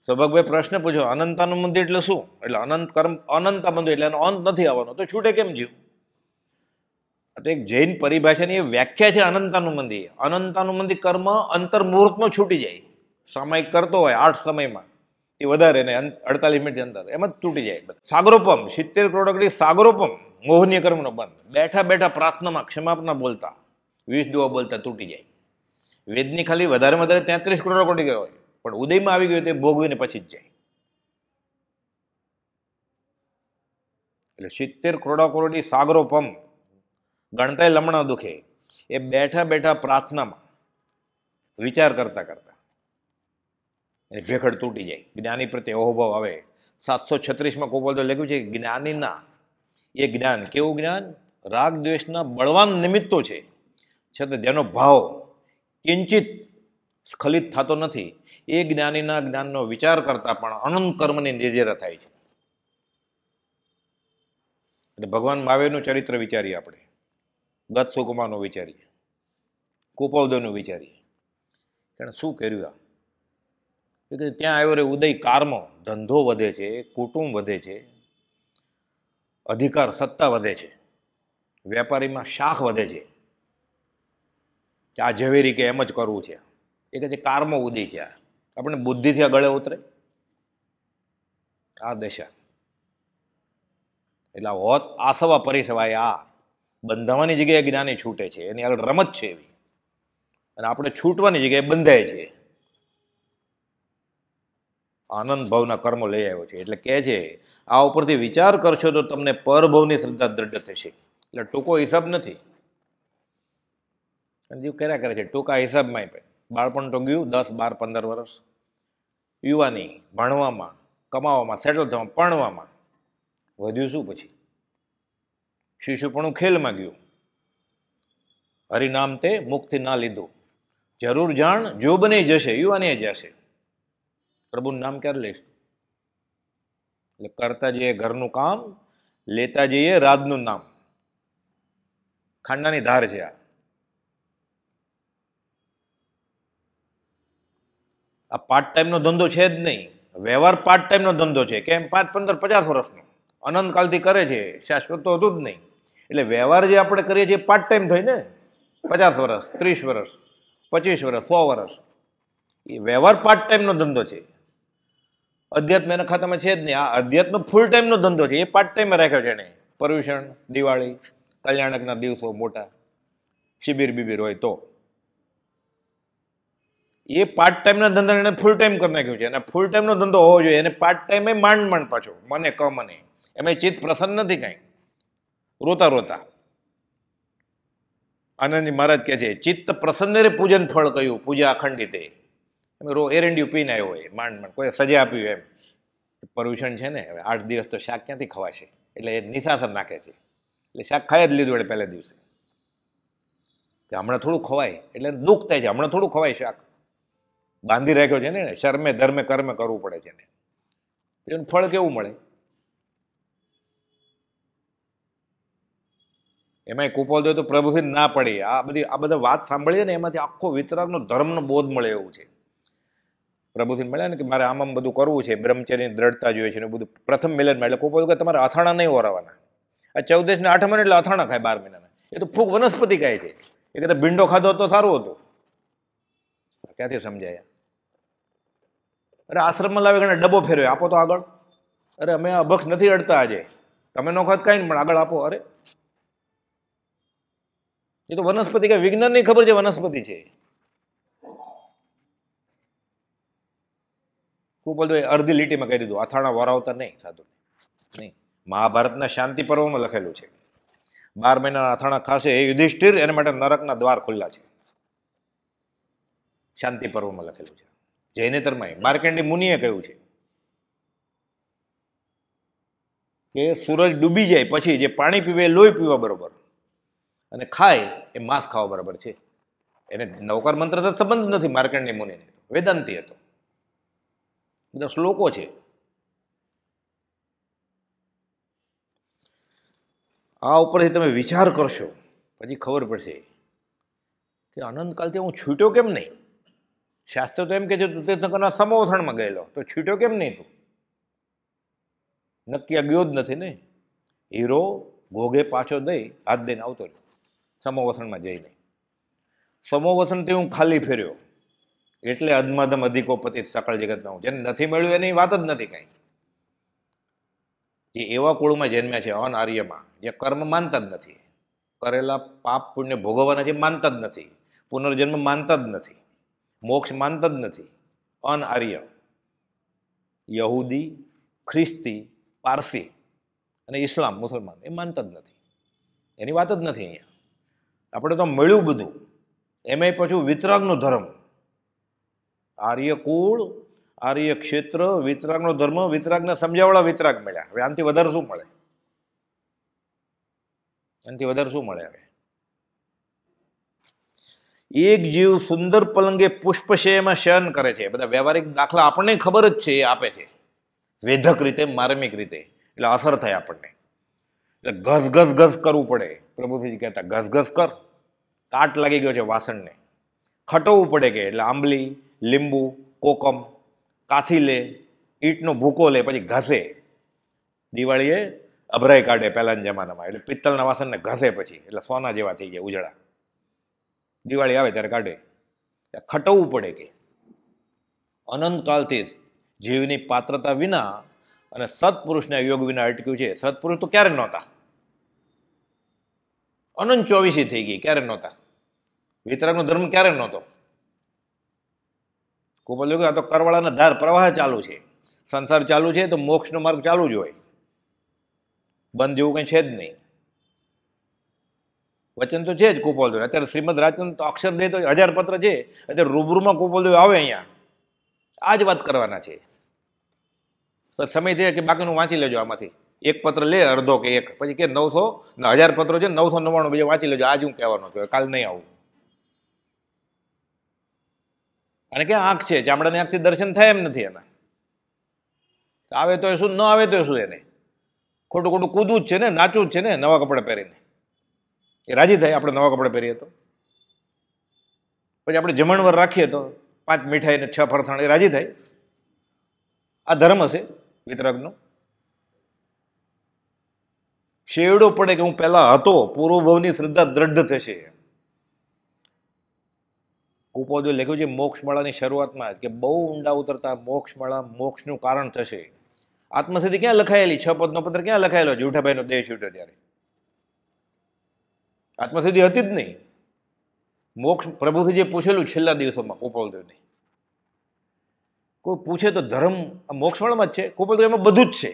Speaker 1: સૌભાગભાઈ પ્રશ્ન પૂછો અનંતાનું મંદિર એટલે શું એટલે અનંત કર્મ અનંતા મંદિર એટલે એનો અંત નથી આવવાનો તો છૂટે કેમ જીવ તો એક જૈન પરિભાષાની એ વ્યાખ્યા છે અનંતાનું મંદિર અનંતાનું મંદિર કર્મ અંતર્મુહૂર્તમાં છૂટી જાય સામાયિક કરતો હોય આઠ સમયમાં એ વધારે ને અડતાલીસ મિનિટની અંદર એમ જ તૂટી જાય સાગરોપમ સિત્તેર કરોડ સાગરોપમ મોહનીય કર્મનો બંધ બેઠા બેઠા પ્રાર્થનામાં ક્ષમાપના બોલતા વીસ દુઆ બોલતા તૂટી જાય વેદની ખાલી વધારે વધારે તેત્રીસ કરોડ કોટી ગયો હોય પણ ઉદયમાં આવી ગયો તે ભોગવીને પછી જ જાય એટલે સિત્તેર કરોડો કરોડી સાગરો પમ ગણતાય લમણા દુખે એ બેઠા બેઠા પ્રાર્થનામાં વિચાર કરતા કરતા એની ભેખડ તૂટી જાય જ્ઞાની પ્રત્યે અહોભાવ આવે સાતસો છત્રીસમાં કોપલ તો લખ્યું છે જ્ઞાનીના એ જ્ઞાન કેવું જ્ઞાન રાગ દ્વેષના બળવાન નિમિત્તો છે છતાં જેનો ભાવ કિંચિત સ્ખલિત થતો નથી એ જ્ઞાનીના જ્ઞાનનો વિચાર કરતા પણ અનંત કર્મની નિર્જરા થાય છે એટલે ભગવાન મહાવીરનું ચરિત્ર વિચારીએ આપણે ગત સુકુમારનું વિચારીએ કુપવદેવનું વિચારીએ તેણે શું કર્યું આ કે ત્યાં આવ્યો રે ઉદય કારમો ધંધો વધે છે કુટુંબ વધે છે અધિકાર સત્તા વધે છે વેપારીમાં શાખ વધે છે કે આ ઝવેરી કે એમ જ કરવું છે એ કે છે કારમો ઉદી છે આપણે બુદ્ધિથી આ ગળે ઉતરે આ દશા એટલે હોત આસવા પરિસવાય આ બંધાવાની જગ્યાએ જ્ઞાની છૂટે છે એની આગળ રમત છે એવી અને આપણે છૂટવાની જગ્યાએ બંધાય છે આનંદ ભાવના કર્મો લઈ આવ્યો છે એટલે કહે છે આ ઉપરથી વિચાર કરશો તો તમને પરભવની શ્રદ્ધા દ્રઢ થશે એટલે ટૂંકો હિસાબ નથી જીવ કર્યા કરે છે ટૂંકા હિસાબમાં બાળપણ તો ગયું દસ બાર પંદર વર્ષ યુવાની ભણવામાં કમાવામાં સેટલ થવામાં પરણવામાં વધ્યું શું પછી શિશુપણું ખેલમાં ગયું હરિનામ તે મુક્તિ ના લીધું જરૂર જાણ જો બને જશે યુવાને જશે પ્રભુનું નામ ક્યારે લઈશ એટલે કરતા જઈએ ઘરનું કામ લેતા જઈએ રાતનું નામ ખાંડાની ધાર છે આ આ પાર્ટ ટાઈમનો ધંધો છે જ નહીં વ્યવહાર પાર્ટ ટાઈમનો ધંધો છે કેમ પાંચ પંદર પચાસ વર્ષનો અનંતકાલથી કરે છે શાશ્વત તો હતું જ નહીં એટલે વ્યવહાર જે આપણે કરીએ છીએ પાર્ટ ટાઈમ થઈ ને પચાસ વર્ષ ત્રીસ વર્ષ પચીસ વર્ષ સો વર્ષ એ વ્યવહાર પાર્ટ ટાઈમનો ધંધો છે અધ્યાત્મ એના ખાતામાં છે જ નહીં આ અધ્યાત્મ ફૂલ ટાઈમનો ધંધો છે એ પાર્ટ ટાઈમ રાખ્યો છે એને પર્યુષણ દિવાળી કલ્યાણકના દિવસો મોટા શિબિર બિબિર હોય તો એ પાર્ટ ટાઈમના ધંધા એને ફૂલ ટાઈમ કરી નાખ્યો છે અને ફૂલ ટાઈમનો ધંધો હોવો જોઈએ એને પાર્ટ ટાઈમે માંડ માંડ પાછો મને ક મને એમાં ચિત્ત પ્રસન્ન નથી કાંઈ રોતા રોતા આનંદજી મહારાજ કહે છે ચિત્ત પ્રસન્ન રે પૂજન ફળ કહ્યું પૂજા અખંડિતે એમ રો એરંડિયું પીને આવ્યો હોય માંડ માંડ કોઈ સજા આપી એમ પર્યુષણ છે ને હવે આઠ દિવસ તો શાક ક્યાંથી ખવાશે એટલે એ નિશાસન નાખે છે એટલે શાક ખાઈ જ લીધું એટલે પહેલા દિવસે કે હમણાં થોડું ખવાય એટલે દુઃખ થાય છે હમણાં થોડું ખવાય શાક બાંધી રાખ્યો છે ને શર્મે ધર્મે કર્મે કરવું પડે છે ને એનું ફળ કેવું મળે એમાં કુપોલ તો પ્રભુથી ના પડી આ બધી આ બધા વાત સાંભળીએ ને એમાંથી આખો વિતરાગનો ધર્મનો બોધ મળે એવું છે પ્રભુજીને મળ્યા ને કે મારે આમ બધું કરવું છે બ્રહ્મચર્યની દ્રઢતા જોઈએ છે ને બધું પ્રથમ મિલનમાં એટલે કોઈ કે તમારે અથાણા નહીં ઓરાવાના આ ચૌદેશને આઠ મહિના એટલે અથાણા ખાય બાર મહિનાના એ તો ફૂગ વનસ્પતિ ખાય છે એ કહેતા ભીંડો ખાધો તો સારું હતું ક્યાંથી સમજાયા અરે આશ્રમમાં લાવે ઘણા ડબ્બો ફેરવ્યો આપો તો આગળ અરે અમે આ ભક્ષ નથી અડતા આજે તમે નો ખાત કાંઈ પણ આગળ આપો અરે એ તો વનસ્પતિ કે વિજ્ઞાનની ખબર છે વનસ્પતિ છે ખૂબ બધું અડધી લીટીમાં કહી દીધું અથાણા વરાવતા નહીં સાધુ નહીં મહાભારતના શાંતિ પર્વમાં લખેલું છે બાર મહિનાના અથાણા ખાશે એ યુધિષ્ઠિર એના માટે નરકના દ્વાર ખુલ્લા છે શાંતિ પર્વમાં લખેલું છે જૈનેતરમાં માર્કેન્ડી મુનિએ કહ્યું છે કે સૂરજ ડૂબી જાય પછી જે પાણી પીવે લોહી પીવા બરોબર અને ખાય એ માંસ ખાવા બરાબર છે એને નૌકાર મંત્ર સાથે સંબંધ નથી માર્કેન્ડની મુનિને વેદાંતિ હતો બધા શ્લોકો છે આ ઉપરથી તમે વિચાર કરશો પછી ખબર પડશે કે અનંતકાલથી હું છૂટ્યો કેમ નહીં શાસ્ત્ર તો એમ કે છે તું તીર્થંકરના સમોથણમાં ગયેલો તો છૂટ્યો કેમ નહીં તું નક્કી ગયો જ નથી ને હીરો ઘોઘે પાછો દઈ હાથ દઈને આવતો રહ્યો સમોવસણમાં જઈને સમોવસણથી હું ખાલી ફેર્યો એટલે અધમધમ અધિકોપતિ સકળ જગતમાં હું જેને નથી મળ્યું એની વાત જ નથી કાંઈ જે એવા કુળમાં જન્મ્યા છે અન આર્યમાં જે કર્મ માનતા જ નથી કરેલા પાપ પુણ્ય ભોગવવાના જે માનતા જ નથી પુનર્જન્મ માનતા જ નથી મોક્ષ માનતા જ નથી અન આર્ય યહૂદી ખ્રિસ્તી પારસી અને ઇસ્લામ મુસલમાન એ માનતા જ નથી એની વાત જ નથી અહીંયા આપણે તો મળ્યું બધું એમાંય પાછું વિતરાગનો ધર્મ આર્યકુળ આર્ય ક્ષેત્ર વિતરાગનો ધર્મ વિતરાગને સમજાવડા વિતરાગ મળ્યા હવે આનાથી વધારે શું મળે આનાથી વધારે શું મળે હવે એક જીવ સુંદર પલંગે પુષ્પ એમાં શયન કરે છે બધા વ્યવહારિક દાખલા આપણને ખબર જ છે એ આપે છે વેધક રીતે માર્મિક રીતે એટલે અસર થાય આપણને એટલે ઘસ ઘસ ઘસ કરવું પડે પ્રભુજી કહેતા ઘસ ઘસ કર કાટ લાગી ગયો છે વાસણને ખટવવું પડે કે એટલે આંબલી લીંબુ કોકમ કાથી લે ઈંટનો ભૂકો લે પછી ઘસે દિવાળીએ અભરાઈ કાઢે પહેલાના જમાનામાં એટલે પિત્તળના વાસણને ઘસે પછી એટલે સોના જેવા થઈ જાય ઉજળા દિવાળી આવે ત્યારે કાઢે ખટવવું પડે કે અનંતકાલથી જીવની પાત્રતા વિના અને સત્પુરુષના યોગ વિના અટક્યું છે સત્પુરુષ તો ક્યારે નહોતા અનંત ચોવીસી થઈ ગઈ ક્યારે નહોતા વિતરાગનો ધર્મ ક્યારે નહોતો ગોપાલ કે આ તો કરવાળાના ધાર પ્રવાહ ચાલુ છે સંસાર ચાલુ છે તો મોક્ષનો માર્ગ ચાલુ જ હોય બંધ જેવું કંઈ છે જ નહીં વચન તો છે જ ગોપાલદેવ અત્યારે શ્રીમદ રાજચંદ તો અક્ષર દે તો હજાર પત્ર છે અત્યારે રૂબરૂમાં ગોપાલદેવ આવે અહીંયા આ જ વાત કરવાના છે સમય થયા કે બાકીનું વાંચી લેજો આમાંથી એક પત્ર લે અડધો કે એક પછી કે નવસો હજાર પત્રો છે નવસો નવ્વાણું બીજા વાંચી લેજો આજ હું કહેવાનો છું કાલ નહીં આવું અને કે આંખ છે ચામડાની આંખથી દર્શન થાય એમ નથી એના આવે તો શું ન આવે તો શું એને ખોટું ખોટું કૂદવું જ છે ને નાચવું જ છે ને નવા કપડાં પહેરીને એ રાજી થાય આપણે નવા કપડાં પહેરીએ તો પછી આપણે જમણવાર રાખીએ તો પાંચ મીઠાઈ ને છ ફરસાણ એ રાજી થાય આ ધર્મ હશે વિતરકનો શેવડો પડે કે હું પહેલાં હતો પૂર્વભવની શ્રદ્ધા દ્રઢ થશે ઉપોદે લખ્યું છે મોક્ષમાળાની શરૂઆતમાં જ કે બહુ ઊંડા ઉતરતા મોક્ષમાળા મોક્ષનું કારણ થશે આત્મસિદ્ધિ ક્યાં લખાયેલી છ પદનો પત્ર ક્યાં લખાયેલો જૂઠાભાઈનો દેશ છૂટ્યો ત્યારે આત્મસિદ્ધિ હતી જ નહીં મોક્ષ પ્રભુથી જે પૂછેલું છેલ્લા દિવસોમાં ઉપોલદેવને કોઈ પૂછે તો ધર્મ મોક્ષવાળામાં જ છે કુપોલદેવ એમાં બધું જ છે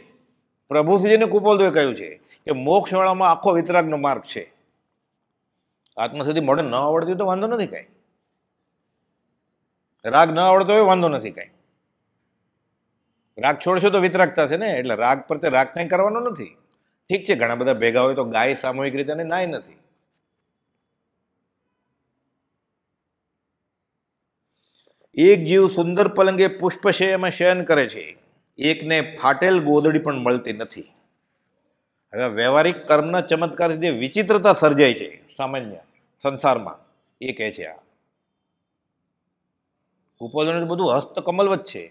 Speaker 1: પ્રભુથી જેને કુપોલદેવે કહ્યું છે કે મોક્ષવાળામાં આખો વિતરાગનો માર્ગ છે આત્મસિદ્ધિ મોઢે ન આવડતી તો વાંધો નથી કાંઈ રાગ ન આવડતો હોય વાંધો નથી કાંઈ રાગ છોડશો તો વિતરાગતા છે ને એટલે રાગ પર તે રાગ કાંઈ કરવાનો નથી ઠીક છે ઘણા બધા ભેગા હોય તો ગાય સામૂહિક રીતે અને નાય નથી એક જીવ સુંદર પલંગે પુષ્પશયમાં શયન કરે છે એકને ફાટેલ ગોદડી પણ મળતી નથી હવે વ્યવહારિક કર્મના ચમત્કારથી જે વિચિત્રતા સર્જાય છે સામાન્ય સંસારમાં એ કહે છે આ કુપોષણ બધું હસ્તકમલ વચ્ચે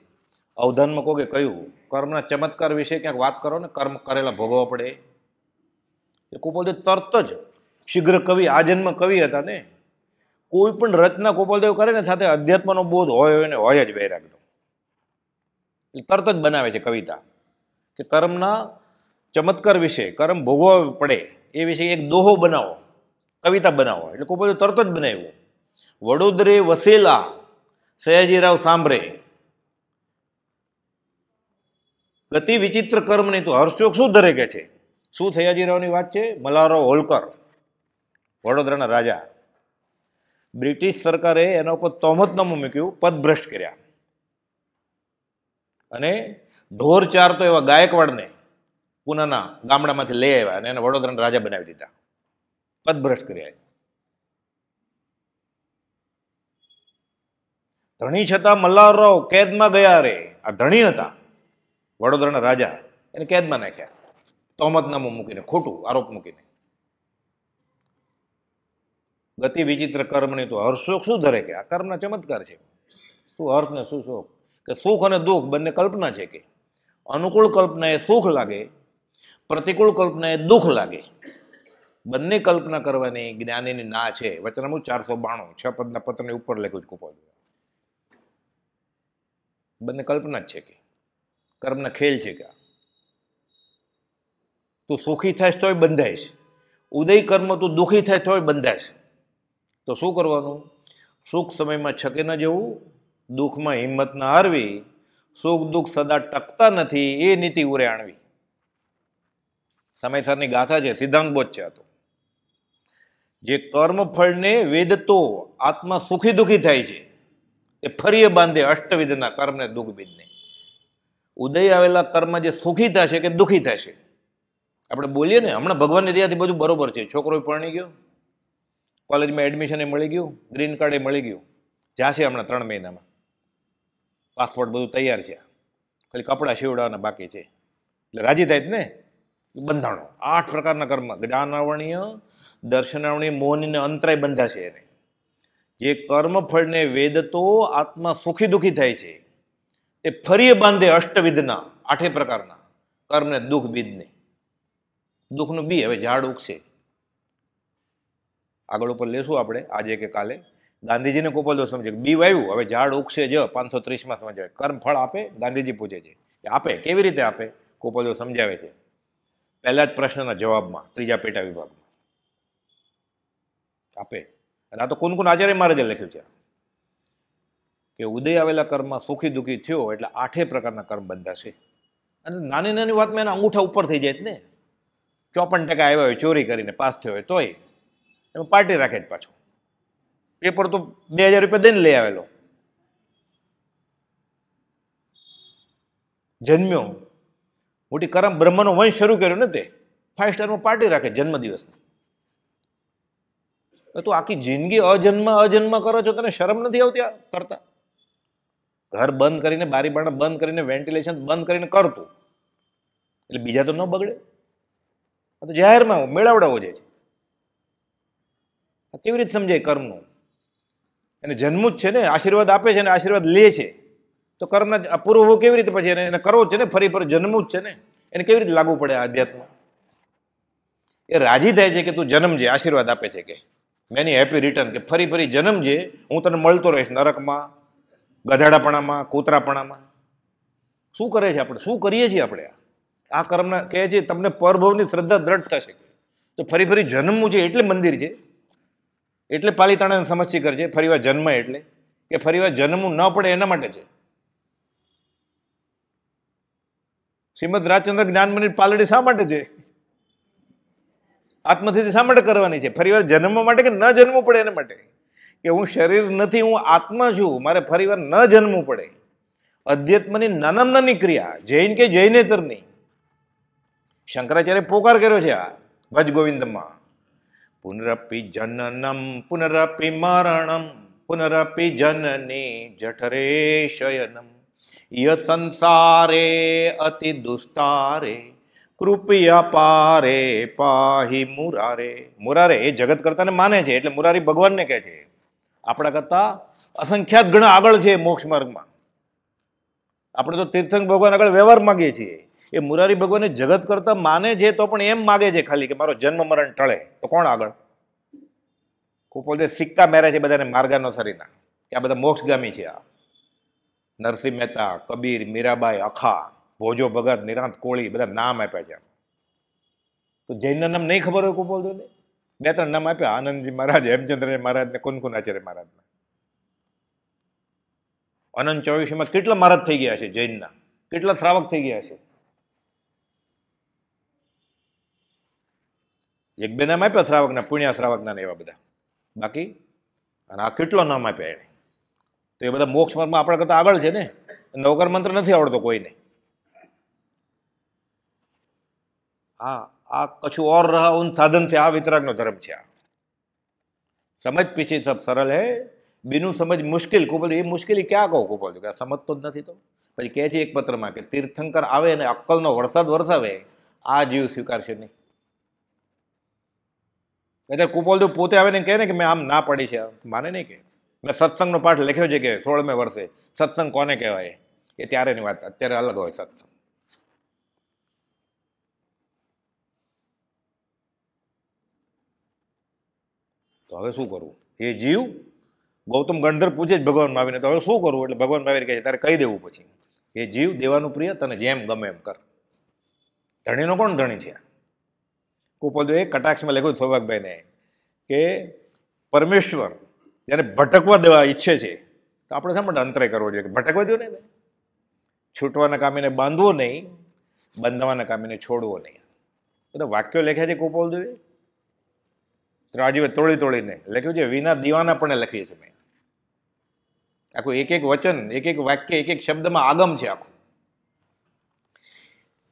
Speaker 1: અવધાનમાં કોકે કહ્યું કર્મના ચમત્કાર વિશે ક્યાંક વાત કરો ને કર્મ કરેલા ભોગવવા પડે એ કુપોલદેવ તરત જ શીઘ્ર કવિ આ જન્મ કવિ હતા ને કોઈ પણ રચના કુપોલદેવ કરે ને સાથે અધ્યાત્મનો બોધ હોય હોય ને હોય જ વૈરાગનો એ તરત જ બનાવે છે કવિતા કે કર્મના ચમત્કાર વિશે કર્મ ભોગવવા પડે એ વિશે એક દોહો બનાવો કવિતા બનાવો એટલે કુપોલદેવ તરત જ બનાવ્યું વડોદરે વસેલા સયાજીરાવ સાંભરે ગતિ વિચિત્ર કર્મ નહીં તો હર્ષયોગ શું દરેકે છે શું સયાજીરાવની વાત છે મલારો હોલકર વડોદરાના રાજા બ્રિટિશ સરકારે એના ઉપર તોમતનામું મૂક્યું પદભ્રષ્ટ કર્યા અને ઢોર ચાર તો એવા ગાયકવાડને પુનાના ગામડામાંથી લઈ આવ્યા અને એને વડોદરાના રાજા બનાવી દીધા પદભ્રષ્ટ કર્યા ધણી છતાં મલ્હારરાવ કેદમાં ગયા રે આ ધણી હતા વડોદરાના રાજા એને કેદમાં નાખ્યા તોમતનામું મૂકીને ખોટું આરોપ મૂકીને ગતિ વિચિત્ર કર્મની તો હર્ષોક શું ધરે કે આ કર્મના ચમત્કાર છે શું અર્થ ને શું શોખ કે સુખ અને દુઃખ બંને કલ્પના છે કે અનુકૂળ કલ્પના એ સુખ લાગે પ્રતિકૂળ કલ્પના એ દુઃખ લાગે બંને કલ્પના કરવાની જ્ઞાનીની ના છે વચનામું ચારસો બાણું છ પદના પત્રની ઉપર લખ્યું જ કુપોદ્યા બંને કલ્પના જ છે કે કર્મના ખેલ છે કે આ તું સુખી થાય તોય બંધાઈશ ઉદય કર્મ તું દુઃખી થાય તોય બંધાઈશ તો શું કરવાનું સુખ સમયમાં છકે ન જવું દુઃખમાં હિંમત ન હારવી સુખ દુઃખ સદા ટકતા નથી એ નીતિ ઉરે આણવી સમયસરની ગાથા છે સિદ્ધાંત બોધ છે આ તો જે કર્મ ફળને વેદતો આત્મા સુખી દુઃખી થાય છે એ ફરીએ બાંધે અષ્ટવિધના કર્મને દુઃખવિધને ઉદય આવેલા કર્મ જે સુખી થશે કે દુઃખી થશે આપણે બોલીએ ને હમણાં ભગવાનની દયાથી બધું બરોબર છે છોકરો પરણી ગયો કોલેજમાં એડમિશન એ મળી ગયું ગ્રીન કાર્ડ એ મળી ગયું જાશે હમણાં ત્રણ મહિનામાં પાસપોર્ટ બધું તૈયાર છે ખાલી કપડાં શિવડાવવાના બાકી છે એટલે રાજી થાય ને બંધાણો આઠ પ્રકારના કર્મ જ્ઞાનાવણીય દર્શનાવણીય મોહનીને અંતરાય બંધાશે એને જે કર્મફળને વેદતો આત્મા સુખી દુઃખી થાય છે તે ફરી બાંધે અષ્ટવિધના આઠે પ્રકારના કર્મને દુઃખ બીજને દુઃખનું બી હવે ઝાડ ઉગશે આગળ ઉપર લેશું આપણે આજે કે કાલે ગાંધીજીને કોપલદો સમજે બી વાવ્યું હવે ઝાડ ઉગશે જ પાંચસો ત્રીસમાં સમજાવે કર્મ ફળ આપે ગાંધીજી પૂછે છે કે આપે કેવી રીતે આપે કોપલદો સમજાવે છે પહેલા જ પ્રશ્નના જવાબમાં ત્રીજા પેટા વિભાગમાં આપે અને આ તો કુનકુન આચાર્ય મહારાજે લખ્યું છે કે ઉદય આવેલા કર્મમાં સુખી દુઃખી થયો એટલે આઠે પ્રકારના કર્મ છે અને નાની નાની વાતમાં એના અંગૂઠા ઉપર થઈ જાય ને ચોપન ટકા આવ્યા હોય ચોરી કરીને પાસ થયો હોય તોય એમાં પાર્ટી રાખે જ પાછું પેપર તો બે હજાર રૂપિયા દઈને લઈ આવેલો જન્મ્યો મોટી કરમ બ્રહ્મનો વંશ શરૂ કર્યો ને તે ફાઇવ સ્ટારમાં પાર્ટી રાખે જન્મદિવસમાં તું આખી જિંદગી અજન્મ અજન્મ કરો છો તને શરમ નથી આવતી આ કરતા ઘર બંધ કરીને બારી બારણા બંધ કરીને વેન્ટિલેશન બંધ કરીને કરતું એટલે બીજા તો ન બગડે આ તો જાહેરમાં મેળાવડાવો જાય છે કેવી રીતે સમજાય કર્મનું એને જન્મ જ છે ને આશીર્વાદ આપે છે અને આશીર્વાદ લે છે તો કર્મના પૂર્વ કેવી રીતે પછી એને કરવો છે ને ફરી ફરી જન્મ જ છે ને એને કેવી રીતે લાગુ પડે આધ્યાત્મ એ રાજી થાય છે કે તું જન્મ જે આશીર્વાદ આપે છે કે મેની હેપી રિટર્ન કે ફરી ફરી જન્મ જન્મજે હું તને મળતો રહીશ નરકમાં ગધાડાપણામાં કોતરાપણામાં શું કરે છે આપણે શું કરીએ છીએ આપણે આ આ કર્મના કહે છે તમને પરભવની શ્રદ્ધા દ્રઢ થશે તો ફરી ફરી જન્મવું છે એટલે મંદિર છે એટલે પાલિતાણાને સમસ્યા કરજે ફરીવાર જન્મ એટલે કે ફરીવાર જન્મવું ન પડે એના માટે છે શ્રીમદ રાજચંદ્ર જ્ઞાનમની પાલડી શા માટે છે આત્મસિદ્ધિ શા માટે કરવાની છે ફરીવાર જન્મવા માટે કે ન જન્મવું પડે એના માટે કે હું શરીર નથી હું આત્મા છું મારે ફરીવાર ન જન્મવું પડે અધ્યાત્મની નાનામ નાની ક્રિયા જૈન કે જૈનેતરની શંકરાચાર્ય પોકાર કર્યો છે આ ભજ ગોવિંદમાં પુનરપી જનનમ પુનરપી મરણમ પુનરપી જનની જઠરે શયનમ ય સંસારે અતિ દુસ્તારે કૃપિયા પારે પાહી મુરારે મુરારે એ જગત કરતાને માને છે એટલે મુરારી ભગવાનને કહે છે આપણા કરતા અસંખ્યાત ગણા આગળ છે મોક્ષ માર્ગમાં આપણે તો તીર્થંક ભગવાન આગળ વ્યવહાર માગીએ છીએ એ મુરારી ભગવાનને જગત કરતા માને છે તો પણ એમ માગે છે ખાલી કે મારો જન્મ મરણ ટળે તો કોણ આગળ પોતે સિક્કા મેરે છે બધાને માર્ગાનો સરીના કે આ બધા મોક્ષગામી છે આ નરસિંહ મહેતા કબીર મીરાબાઈ અખા ભોજો ભગત નિરાંત કોળી બધા નામ આપ્યા છે તો જૈનના નામ નહીં ખબર હોય કુપોલ દોને બે ત્રણ નામ આપ્યા આનંદજી મહારાજ હેમચંદ્ર મહારાજને કુનકુન આચાર્ય મહારાજને અનંત ચોવીસમાં કેટલા મહારાજ થઈ ગયા છે જૈનના કેટલા શ્રાવક થઈ ગયા છે એક બે નામ આપ્યા શ્રાવકના પુણ્યા શ્રાવકના એવા બધા બાકી અને આ કેટલો નામ આપ્યા એણે તો એ બધા મોક્ષ માર્ગમાં આપણા કરતા આગળ છે ને નવકર મંત્ર નથી આવડતો કોઈને હા આ કશું ઓર रहा उन સાધન છે આ वितराग नो છે આ સમજ પીછી સબ સરળ હે બીનું સમજ મુશ્કેલ ખૂબ એ મુશ્કેલી ક્યાં કહો ખૂબ કે સમજતો જ નથી તો પછી કહે છે એક પત્રમાં કે તીર્થંકર આવે અને અક્કલનો વરસાદ વરસાવે આ જીવ સ્વીકારશે નહીં એટલે કુપોલદેવ પોતે આવે ને કહે ને કે મેં આમ ના પડી છે માને નહીં કે મેં સત્સંગનો પાઠ લખ્યો છે કે સોળમે વર્ષે સત્સંગ કોને કહેવાય એ ત્યારેની વાત અત્યારે અલગ હોય સત્સંગ હવે શું કરવું એ જીવ ગૌતમ ગણધર પૂછે જ ભગવાન માવીને તો હવે શું કરવું એટલે ભગવાન મહાવીર કહે છે તારે કહી દેવું પછી એ જીવ દેવાનું પ્રિય તને જેમ ગમે એમ કર ધણીનો કોણ ધણી છે એ કટાક્ષમાં લખ્યું સૌભાગભાઈને કે પરમેશ્વર જ્યારે ભટકવા દેવા ઈચ્છે છે તો આપણે શા માટે અંતરે કરવો જોઈએ કે ભટકવા દો નહીં છૂટવાના કામીને બાંધવો નહીં બંધાવાના કામીને છોડવો નહીં બધા વાક્યો લખ્યા છે કુપોલ જોઈએ રાજીવે તોડી તોડીને લખ્યું છે વિના પણ લખીએ છીએ મેં આખું એક એક વચન એક એક વાક્ય એક એક શબ્દમાં આગમ છે આખું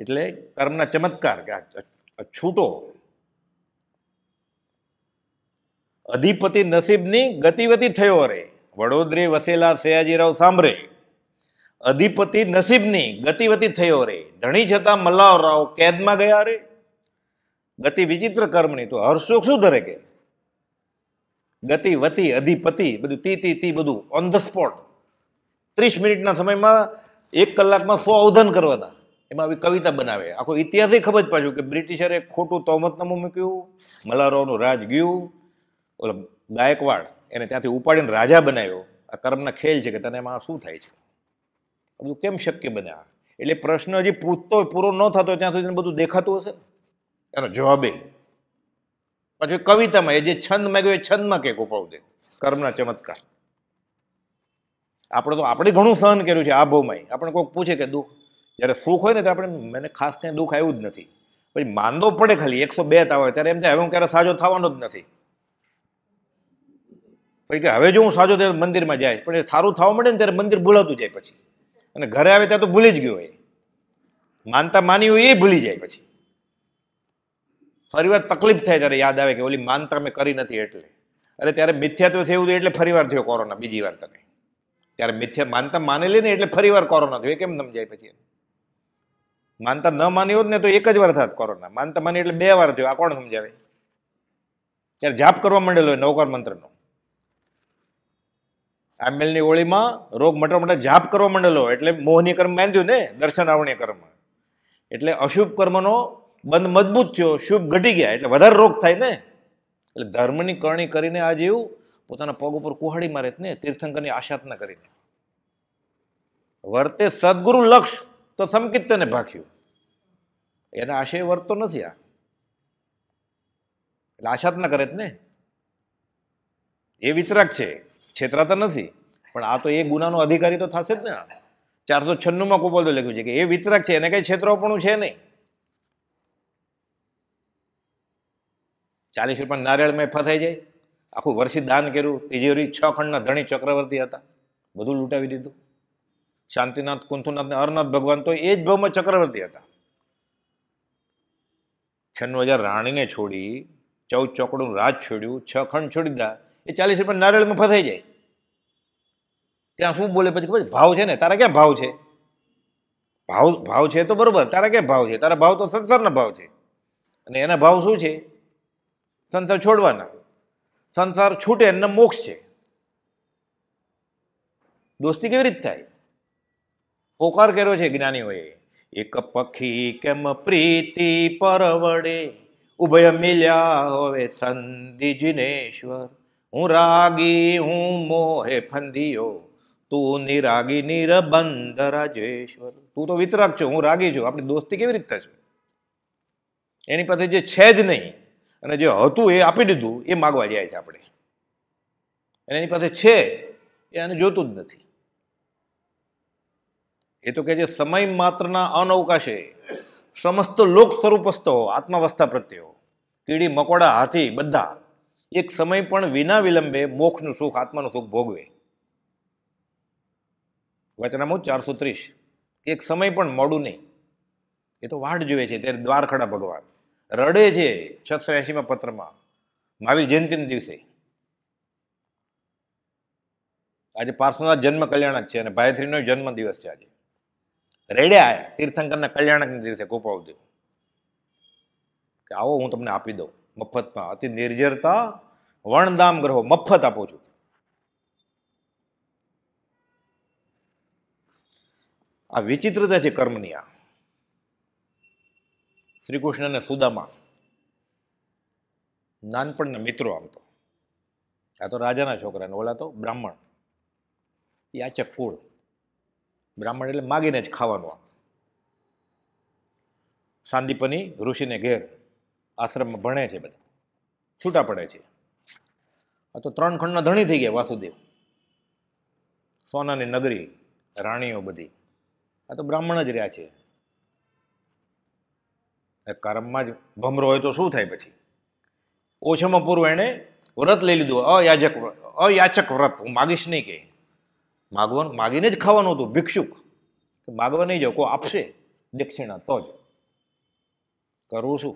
Speaker 1: એટલે કર્મના ચમત્કાર કે છૂટો અધિપતિ નસીબની ગતિવતી થયો રે વડોદરી વસેલા સયાજીરાવ સાંભરે અધિપતિ નસીબની ગતિવતી થયો રે ધણી છતાં મલ્લાવરાવ કેદમાં ગયા રે ગતિ વિચિત્ર કર્મની તો હર્ષોક શું ધરે કે ગતિ વતી અધિપતિ બધું તી તી તી બધું ઓન ધ સ્પોટ ત્રીસ મિનિટના સમયમાં એક કલાકમાં સો અવધન કરવાના એમાં આવી કવિતા બનાવે આખો ઇતિહાસ ખબર જ પાછું કે બ્રિટિશરે ખોટું તોમતનામું મૂક્યું મલારોનું રાજ ગયું ઓલો ગાયકવાડ એને ત્યાંથી ઉપાડીને રાજા બનાવ્યો આ કર્મના ખેલ છે કે તને એમાં શું થાય છે બધું કેમ શક્ય બન્યા એટલે પ્રશ્ન હજી પૂછતો પૂરો ન થતો ત્યાં સુધી બધું દેખાતું હશે ને એનો જવાબ એ પછી કવિતામાં એ જે છંદ માગ્યો એ છંદમાં કે ગોપાળ દેવ કર્મના ચમત્કાર આપણે તો આપણે ઘણું સહન કર્યું છે આ ભાવમાં આપણે કોઈક પૂછે કે દુઃખ જ્યારે સુખ હોય ને તો આપણે મને ખાસ ત્યાં દુઃખ આવ્યું જ નથી પછી માંદો પડે ખાલી એકસો બે તાવ હોય ત્યારે એમ થાય હવે હું ક્યારે સાજો થવાનો જ નથી પછી કે હવે જો હું સાજો ત્યારે મંદિરમાં જાય પણ એ સારું થવા મળે ને ત્યારે મંદિર ભૂલાતું જાય પછી અને ઘરે આવે ત્યાં તો ભૂલી જ ગયો હોય માનતા માની હોય એ ભૂલી જાય પછી ફરીવાર તકલીફ થાય ત્યારે યાદ આવે કે ઓલી માનતા મેં કરી નથી એટલે અરે ત્યારે મિથ્યાત્વ થયું એટલે ફરીવાર થયો કોરોના બીજી વાર તને ત્યારે મિથ્યા માનતા માનેલી ને એટલે ફરીવાર કોરોના થયો કેમ સમજાય પછી માનતા ન માની હોત ને તો એક જ વાર થાત કોરોના માનતા માની એટલે બે વાર થયો આ કોણ સમજાવે ત્યારે જાપ કરવા માંડેલો હોય નવકાર મંત્રનો આ મેલની ઓળીમાં રોગ મટવા માટે જાપ કરવા માંડેલો એટલે મોહની કર્મ બાંધ્યું ને દર્શન આવણીય કર્મ એટલે અશુભ કર્મનો બંધ મજબૂત થયો શુભ ઘટી ગયા એટલે વધારે રોગ થાય ને એટલે ધર્મની કરણી કરીને આ જેવું પોતાના પગ ઉપર કુહાડી મારે ને તીર્થંકરની આશાતના કરીને વર્તે સદગુરુ લક્ષ તો સમકિત તેને ભાખ્યું એના આશય વર્તતો નથી આ એટલે આશાતના કરે ને એ વિતરાક છે તો નથી પણ આ તો એ ગુનાનો અધિકારી તો થશે જ ને ચારસો છન્નુંમાં કોપલ તો લખ્યું છે કે એ વિતરાક છે એને કંઈ છેતરાપણું છે નહીં ચાલીસ રૂપિયા નારિયેળમાં ફસાઈ જાય આખું વર્ષી દાન કર્યું તિજોરી છ ખંડના ધણી ચક્રવર્તી હતા બધું લૂંટાવી દીધું શાંતિનાથ કુંથુનાથ ને અરનાથ ભગવાન તો એ જ ભાવમાં ચક્રવર્તી હતા છન્નું હજાર રાણીને છોડી ચૌદ ચોકડું રાજ છોડ્યું છ ખંડ છોડી દીધા એ ચાલીસ રૂપિયા નારિયેળમાં ફસાઈ જાય ત્યાં શું બોલે પછી ખબર ભાવ છે ને તારા ક્યાં ભાવ છે ભાવ ભાવ છે તો બરોબર તારા ક્યાં ભાવ છે તારા ભાવ તો સંસારના ભાવ છે અને એના ભાવ શું છે સંસાર છોડવાના સંસાર છૂટે એમને મોક્ષ છે દોસ્તી કેવી રીતે થાય પોકાર કર્યો છે જ્ઞાનીઓએ એક પક્ષી કેમ પ્રીતિ પરવડે ઉભય મિલ્યા હવે સંધિ હું રાગી હું મોહે ફંદીઓ તું નિરાગી નિરબંધ રાજેશ્વર તું તો વિતરાગ છો હું રાગી છું આપણી દોસ્તી કેવી રીતે છે એની પાસે જે છે જ નહીં અને જે હતું એ આપી દીધું એ માગવા જાય છે આપણે અને એની પાસે છે એ આને જોતું જ નથી એ તો કહે છે સમય માત્રના અનવકાશે સમસ્ત લોક સ્વરૂપસ્થો આત્માવસ્થા પ્રત્યે કીડી મકોડા હાથી બધા એક સમય પણ વિના વિલંબે મોક્ષનું સુખ આત્માનું સુખ ભોગવે વચનામું ચારસો ત્રીસ એક સમય પણ મોડું નહીં એ તો વાટ જુએ છે ત્યારે દ્વારખડા ભગવાન રડે છે છસો એસીમાં પત્રમાં મહાવીર જયંતિના દિવસે આજે પાર્શ્વનાથ જન્મ કલ્યાણક છે અને ભાયશ્રીનો જન્મ દિવસ છે આજે રેડ્યા તીર્થંકરના કલ્યાણકના દિવસે કોપાવદેવ કે આવો હું તમને આપી દઉં મફતમાં અતિ નિર્જરતા વણદામ ગ્રહો મફત આપું છું આ વિચિત્રતા છે કર્મની આ શ્રીકૃષ્ણ અને સુદામા નાનપણના મિત્રો આમ તો આ તો રાજાના છોકરાને ઓલા તો બ્રાહ્મણ યાચક કુળ બ્રાહ્મણ એટલે માગીને જ ખાવાનું આમ સાંદીપની ઋષિને ઘેર આશ્રમમાં ભણે છે બધા છૂટા પડે છે આ તો ત્રણ ખંડના ધણી થઈ ગયા વાસુદેવ સોનાની નગરી રાણીઓ બધી આ તો બ્રાહ્મણ જ રહ્યા છે કર્મમાં જ ભમરો હોય તો શું થાય પછી ઓછામાં પૂરું એણે વ્રત લઈ લીધું અયાચક અયાચક વ્રત હું માગીશ નહીં કે માગવાનું માગીને જ ખાવાનું હતું ભિક્ષુક માગવા નહીં જાઓ કોઈ આપશે દક્ષિણા તો જ કરવું શું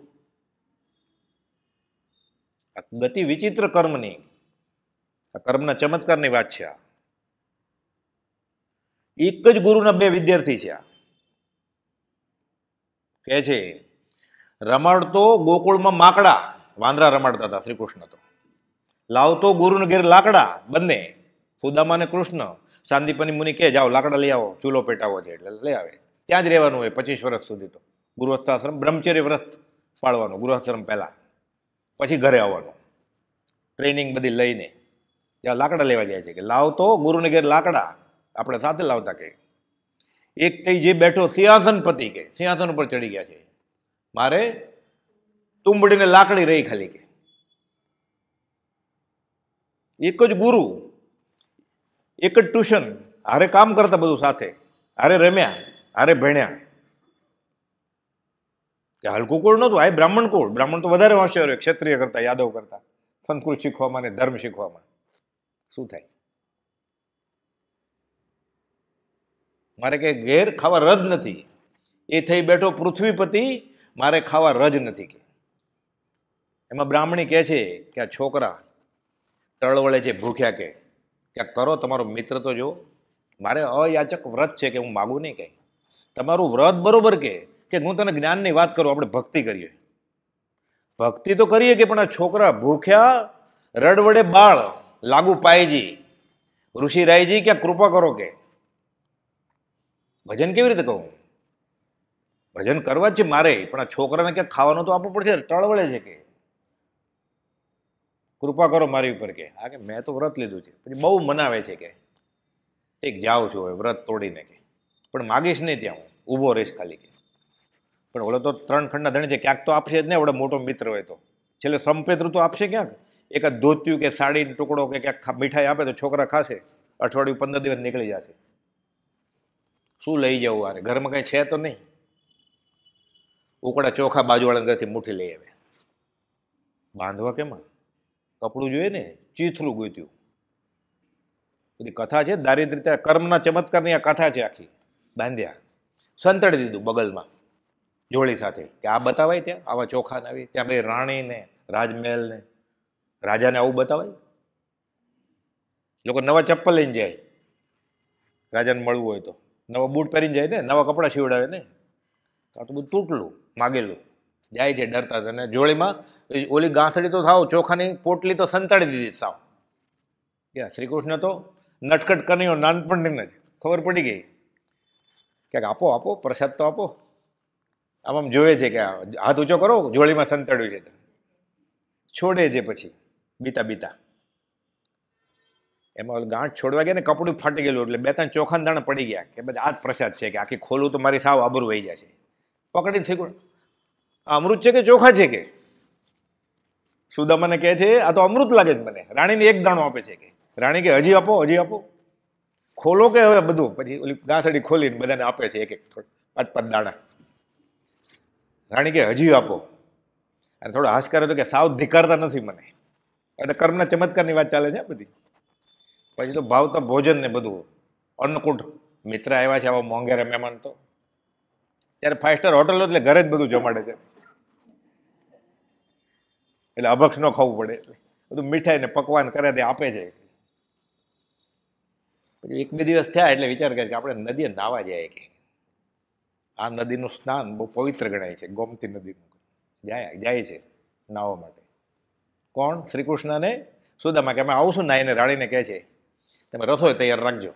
Speaker 1: આ ગતિ વિચિત્ર કર્મની આ કર્મના ચમત્કારની વાત છે આ એક જ ગુરુના બે વિદ્યાર્થી છે આ કહે છે રમાડતો ગોકુળમાં માકડા વાંદરા રમાડતા હતા શ્રી કૃષ્ણ તો લાવતો ગુરુને ઘેર લાકડા બંને સુદામા ને કૃષ્ણ શાંતિપની મુનિ કે જાઓ લાકડા લઈ આવો ચૂલો પેટાવો છે એટલે લઈ આવે ત્યાં જ રહેવાનું હોય પચીસ વર્ષ સુધી તો ગૃહસ્થાશ્રમ બ્રહ્મચર્ય વ્રત પાળવાનું ગૃહસ્થાશ્રમ પહેલાં પછી ઘરે આવવાનું ટ્રેનિંગ બધી લઈને ત્યાં લાકડા લેવા જાય છે કે લાવતો ગુરુને ઘેર લાકડા આપણે સાથે લાવતા કે એક થઈ જે બેઠો સિંહાસન પતિ કે સિંહાસન ઉપર ચડી ગયા છે મારે તુંબડીને લાકડી રહી ખાલી કે એક જ ગુરુ એક જ ટ્યુશન હારે કામ કરતા બધું સાથે હારે રમ્યા હારે ભણ્યા કે હલકું કુળ નહોતું આ બ્રાહ્મણ કુળ બ્રાહ્મણ તો વધારે હોશિયાર હોય ક્ષત્રિય કરતા યાદવ કરતા સંસ્કૃત શીખવામાં અને ધર્મ શીખવામાં શું થાય મારે કે ઘેર ખાવા રદ નથી એ થઈ બેઠો પૃથ્વીપતિ મારે ખાવા રજ નથી કે એમાં બ્રાહ્મણી કહે છે કે આ છોકરા ટળવળે છે ભૂખ્યા કે ક્યાં કરો તમારો મિત્ર તો જો મારે અયાચક વ્રત છે કે હું માગું નહીં કંઈ તમારું વ્રત બરોબર કે કે હું તને જ્ઞાનની વાત કરું આપણે ભક્તિ કરીએ ભક્તિ તો કરીએ કે પણ આ છોકરા ભૂખ્યા રડવડે બાળ લાગુ પાયજી ઋષિ રાયજી ક્યાં કૃપા કરો કે ભજન કેવી રીતે કહું ભજન કરવા જ છે મારે પણ આ છોકરાને ક્યાંક ખાવાનું તો આપવું પડશે ટળવળે છે કે કૃપા કરો મારી ઉપર કે હા કે મેં તો વ્રત લીધું છે પછી બહુ મનાવે છે કે એક જાઉં છું હવે વ્રત તોડીને કે પણ માગીશ નહીં ત્યાં હું ઊભો રહીશ ખાલી કે પણ ઓલો તો ત્રણ ખંડના ધણી છે ક્યાંક તો આપશે જ ને એવડો મોટો મિત્ર હોય તો છેલ્લે સંપેતરું તો આપશે ક્યાંક એકાદ ધોત્યું કે સાડીનો ટુકડો કે ક્યાંક મીઠાઈ આપે તો છોકરા ખાશે અઠવાડિયું પંદર દિવસ નીકળી જશે શું લઈ જવું આને ઘરમાં કાંઈ છે તો નહીં ઉકળા ચોખા બાજુવાળાના ઘરથી મુઠી લઈ આવે બાંધવા કેમાં કપડું જોઈએ ને ચીથલું ગોત્યું બધી કથા છે દારિદ્રતા કર્મના ચમત્કારની આ કથા છે આખી બાંધ્યા સંતળી દીધું બગલમાં જોડી સાથે કે આ બતાવાય ત્યાં આવા ચોખા ને આવી ત્યાં ભાઈ રાણીને રાજમહેલને રાજાને આવું બતાવાય લોકો નવા ચપ્પલ લઈને જાય રાજાને મળવું હોય તો નવા બૂટ પહેરીને જાય ને નવા કપડાં સીવડાવે ને આ તો બધું તૂટલું માગેલું જાય છે ડરતા અને જોડીમાં ઓલી ગાંસડી તો થાવ ચોખાની પોટલી તો સંતાડી દીધી સાવ ક્યાં શ્રીકૃષ્ણ તો નટકટ કનૈયો નાનપણની જ ખબર પડી ગઈ ક્યાંક આપો આપો પ્રસાદ તો આપો આમ આમ જોવે છે કે હાથ ઊંચો કરો જોડીમાં સંતાડ્યું છે છોડે છે પછી બીતા બીતા એમાં ગાંઠ છોડવા ગયા ને કપડું ફાટી ગયેલું એટલે બે ત્રણ ચોખાન દાણા પડી ગયા કે બધા આ જ પ્રસાદ છે કે આખી ખોલું તો મારી સાવ આબરું વહી જાય જશે પકડીને શ્રીકૃષ્ણ આ અમૃત છે કે ચોખા છે કે મને કહે છે આ તો અમૃત લાગે જ મને રાણીને એક દાણો આપે છે કે રાણી કે હજી આપો હજી આપો ખોલો કે હવે બધું પછી ઓલી ગાંસડી ખોલીને બધાને આપે છે એક એક થોડ પાંચ પાંચ દાણા રાણી કે હજી આપો અને થોડો હાશ કરે તો કે સાવ ધિકારતા નથી મને એટલે કર્મના ચમત્કારની વાત ચાલે છે બધી પછી તો ભાવતા ભોજન ને બધું અન્નકૂટ મિત્ર આવ્યા છે આવા મોંઘેરા મહેમાન તો ત્યારે ફાઇવ સ્ટાર હોટલ એટલે ઘરે જ બધું જમાડે છે એટલે અભક્ષ ન ખાવું પડે એટલે બધું મીઠાઈને પકવાન કરે તે આપે છે પછી એક બે દિવસ થયા એટલે વિચાર કરે કે આપણે નદીએ નાવા જાય કે આ નદીનું સ્નાન બહુ પવિત્ર ગણાય છે ગોમતી નદીનું જાય જાય છે નાવા માટે કોણ શ્રી કૃષ્ણને સુદામા કે અમે આવશું નાઈને રાણીને કહે છે તમે રસોઈ તૈયાર રાખજો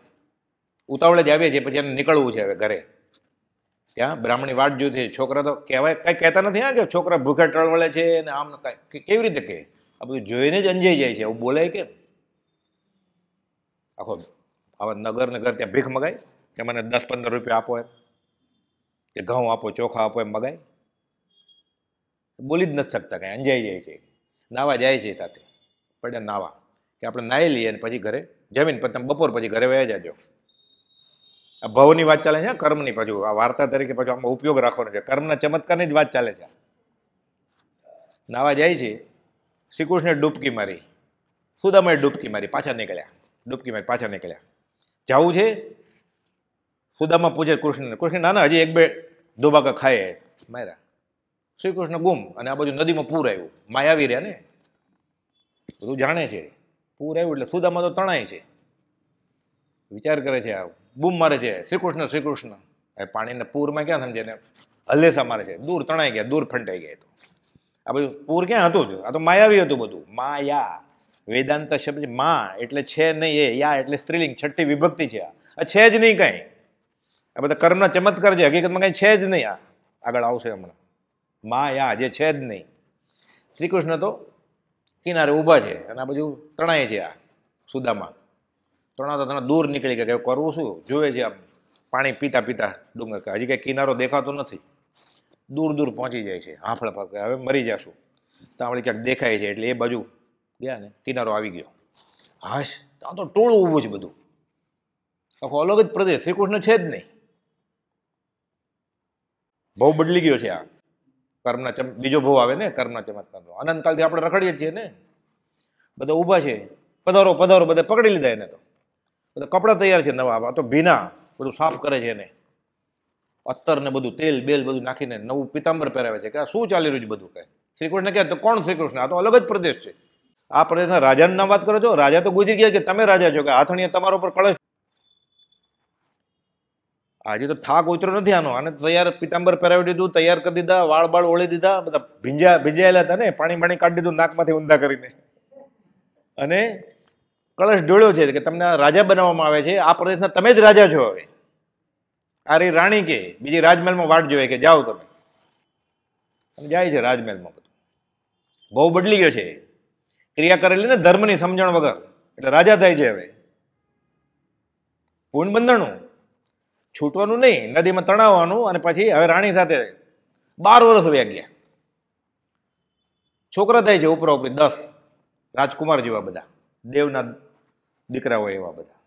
Speaker 1: ઉતાવળે જ આવીએ છીએ પછી એને નીકળવું છે હવે ઘરે ત્યાં બ્રાહ્મણી વાટ જોતી છોકરા તો કહેવાય કંઈ કહેતા નથી આ કે છોકરા ભૂખે ટળવળે છે ને આમ કેવી રીતે કહે આ બધું જોઈને જ અંજાઈ જાય છે એવું બોલાય કેમ આખો આવા નગર નગર ત્યાં ભીખ મગાય કે મને દસ પંદર રૂપિયા આપો એમ કે ઘઉં આપો ચોખા આપો એમ મગાય બોલી જ નથી શકતા કાંઈ અંજાઈ જાય છે નાવા જાય છે સાથે પડ્યા નાવા કે આપણે નાહી લઈએ અને પછી ઘરે જમીન પછી બપોર પછી ઘરે વયા જાજો ભવની વાત ચાલે છે કર્મની પાછું આ વાર્તા તરીકે પાછું આમાં ઉપયોગ રાખવાનો છે કર્મના ચમત્કારની જ વાત ચાલે છે નાવા જાય છે શ્રી કૃષ્ણે ડૂબકી મારી સુદામાએ ડૂબકી મારી પાછા નીકળ્યા ડૂબકી મારી પાછા નીકળ્યા જવું છે સુદામા પૂછે કૃષ્ણને કૃષ્ણ ના ના હજી એક બે દુબાકા ખાય માર્યા શ્રીકૃષ્ણ કૃષ્ણ ગુમ અને આ બાજુ નદીમાં પૂર આવ્યું માય આવી રહ્યા ને બધું જાણે છે પૂર આવ્યું એટલે સુદામા તો તણાય છે વિચાર કરે છે આ બૂમ મારે છે શ્રીકૃષ્ણ શ્રીકૃષ્ણ શ્રી એ પાણીના પૂરમાં ક્યાં સમજે ને હલેસા મારે છે દૂર તણાઈ ગયા દૂર ફંટાઈ ગયા તો આ બધું પૂર ક્યાં હતું જ આ તો માયાવી હતું બધું માયા વેદાંત શબ્દ મા એટલે છે નહીં એ યા એટલે સ્ત્રીલિંગ છઠ્ઠી વિભક્તિ છે આ છે જ નહીં કાંઈ આ બધા કર્મના ચમત્કાર છે હકીકતમાં કાંઈ છે જ નહીં આ આગળ આવશે હમણાં માયા જે છે જ નહીં શ્રીકૃષ્ણ તો કિનારે ઊભા છે અને આ બધું તણાય છે આ સુદામાં તણાતા તણા દૂર નીકળી ગયા કે કરવું શું જોવે છે આમ પાણી પીતા પીતા ડુંગર હજી કાંઈ કિનારો દેખાતો નથી દૂર દૂર પહોંચી જાય છે હાંફળા પાકે હવે મરી જશું તાવળી ક્યાંક દેખાય છે એટલે એ બાજુ ગયા ને કિનારો આવી ગયો હાશ ત્યાં તો ટોળું ઊભું છે બધું આખો અલગ જ પ્રદેશ શ્રીકૃષ્ણ છે જ નહીં બહુ બદલી ગયો છે આ કર્મના ચમ બીજો ભાવ આવે ને કર્મના ચમત્કારનો અનંતકાલથી આપણે રખડીએ છીએ ને બધા ઊભા છે પધારો પધારો બધા પકડી લીધા એને તો બધા કપડાં તૈયાર છે નવા આ તો ભીના બધું સાફ કરે છે એને અત્તર ને બધું તેલ બેલ બધું નાખીને નવું પિતાંબર પહેરાવે છે કે આ શું ચાલી રહ્યું છે બધું કહે શ્રીકૃષ્ણ કહે તો કોણ શ્રીકૃષ્ણ આ તો અલગ જ પ્રદેશ છે આ પ્રદેશના રાજાની નામ વાત કરો છો રાજા તો ગુજરી ગયા કે તમે રાજા છો કે હાથણીએ તમારા ઉપર કળશ આજે તો થાક ઉતરો નથી આનો આને તૈયાર પિતાંબર પહેરાવી દીધું તૈયાર કરી દીધા વાળ બાળ ઓળી દીધા બધા ભીંજા ભીંજાયેલા હતા ને પાણી પાણી કાઢી દીધું નાકમાંથી ઊંધા કરીને અને કળશ ડોળ્યો છે કે તમને રાજા બનાવવામાં આવે છે આ પ્રદેશના તમે જ રાજા છો હવે આ રી રાણી કે બીજી રાજમહેલમાં વાટ જોવે કે જાઓ તમે જાય છે રાજમહેલમાં બધું બહુ બદલી ગયો છે ક્રિયા કરેલી ને ધર્મની સમજણ વગર એટલે રાજા થાય છે હવે પૂર્ણ બંધાણું છૂટવાનું નહીં નદીમાં તણાવવાનું અને પછી હવે રાણી સાથે બાર વર્ષ વ્યાગ્યા ગયા છોકરા થાય છે ઉપરા દસ રાજકુમાર જેવા બધા દેવના દીકરા હોય એવા બધા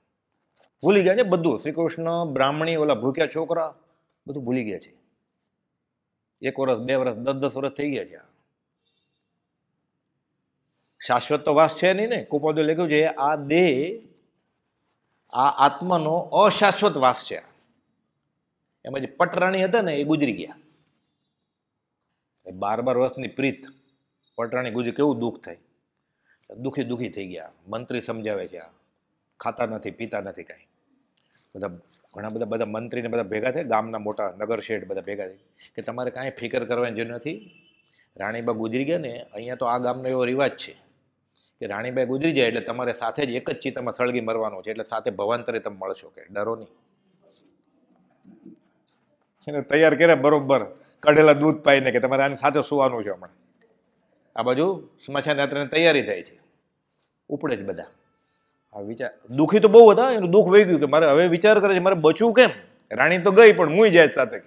Speaker 1: ભૂલી ગયા છે બધું શ્રીકૃષ્ણ બ્રાહ્મણી ઓલા ભૂખ્યા છોકરા બધું ભૂલી ગયા છે એક વર્ષ બે વર્ષ દસ દસ વર્ષ થઈ ગયા છે શાશ્વત તો વાસ છે નહીં ને કુપોદે લખ્યું છે આ દેહ આ આત્માનો અશાશ્વત વાસ છે એમાં જે પટરાણી હતા ને એ ગુજરી ગયા બાર બાર વર્ષની પ્રીત પટરાણી ગુજરી કેવું દુઃખ થાય દુઃખી દુઃખી થઈ ગયા મંત્રી સમજાવે છે આ ખાતા નથી પીતા નથી કાંઈ બધા ઘણા બધા બધા મંત્રીને બધા ભેગા થાય ગામના મોટા નગર શેઠ બધા ભેગા થાય કે તમારે કાંઈ ફિકર કરવાની જરૂર નથી રાણીબા ગુજરી ગયા ને અહીંયા તો આ ગામનો એવો રિવાજ છે કે રાણીબાઈ ગુજરી જાય એટલે તમારે સાથે જ એક જ ચિતામાં સળગી મરવાનો છે એટલે સાથે ભવાંતરે તમે મળશો કે ડરો નહીં એને તૈયાર કરે બરોબર કઢેલા દૂધ પાઈને કે તમારે આની સાથે સુવાનું છે હમણાં આ બાજુ સ્મશાન યાત્રાની તૈયારી થાય છે ઉપડે જ બધા આ વિચાર દુઃખી તો બહુ હતા એનું દુઃખ વહી ગયું કે મારે હવે વિચાર કરે છે મારે બચવું કેમ રાણી તો ગઈ પણ હું જાય સાથે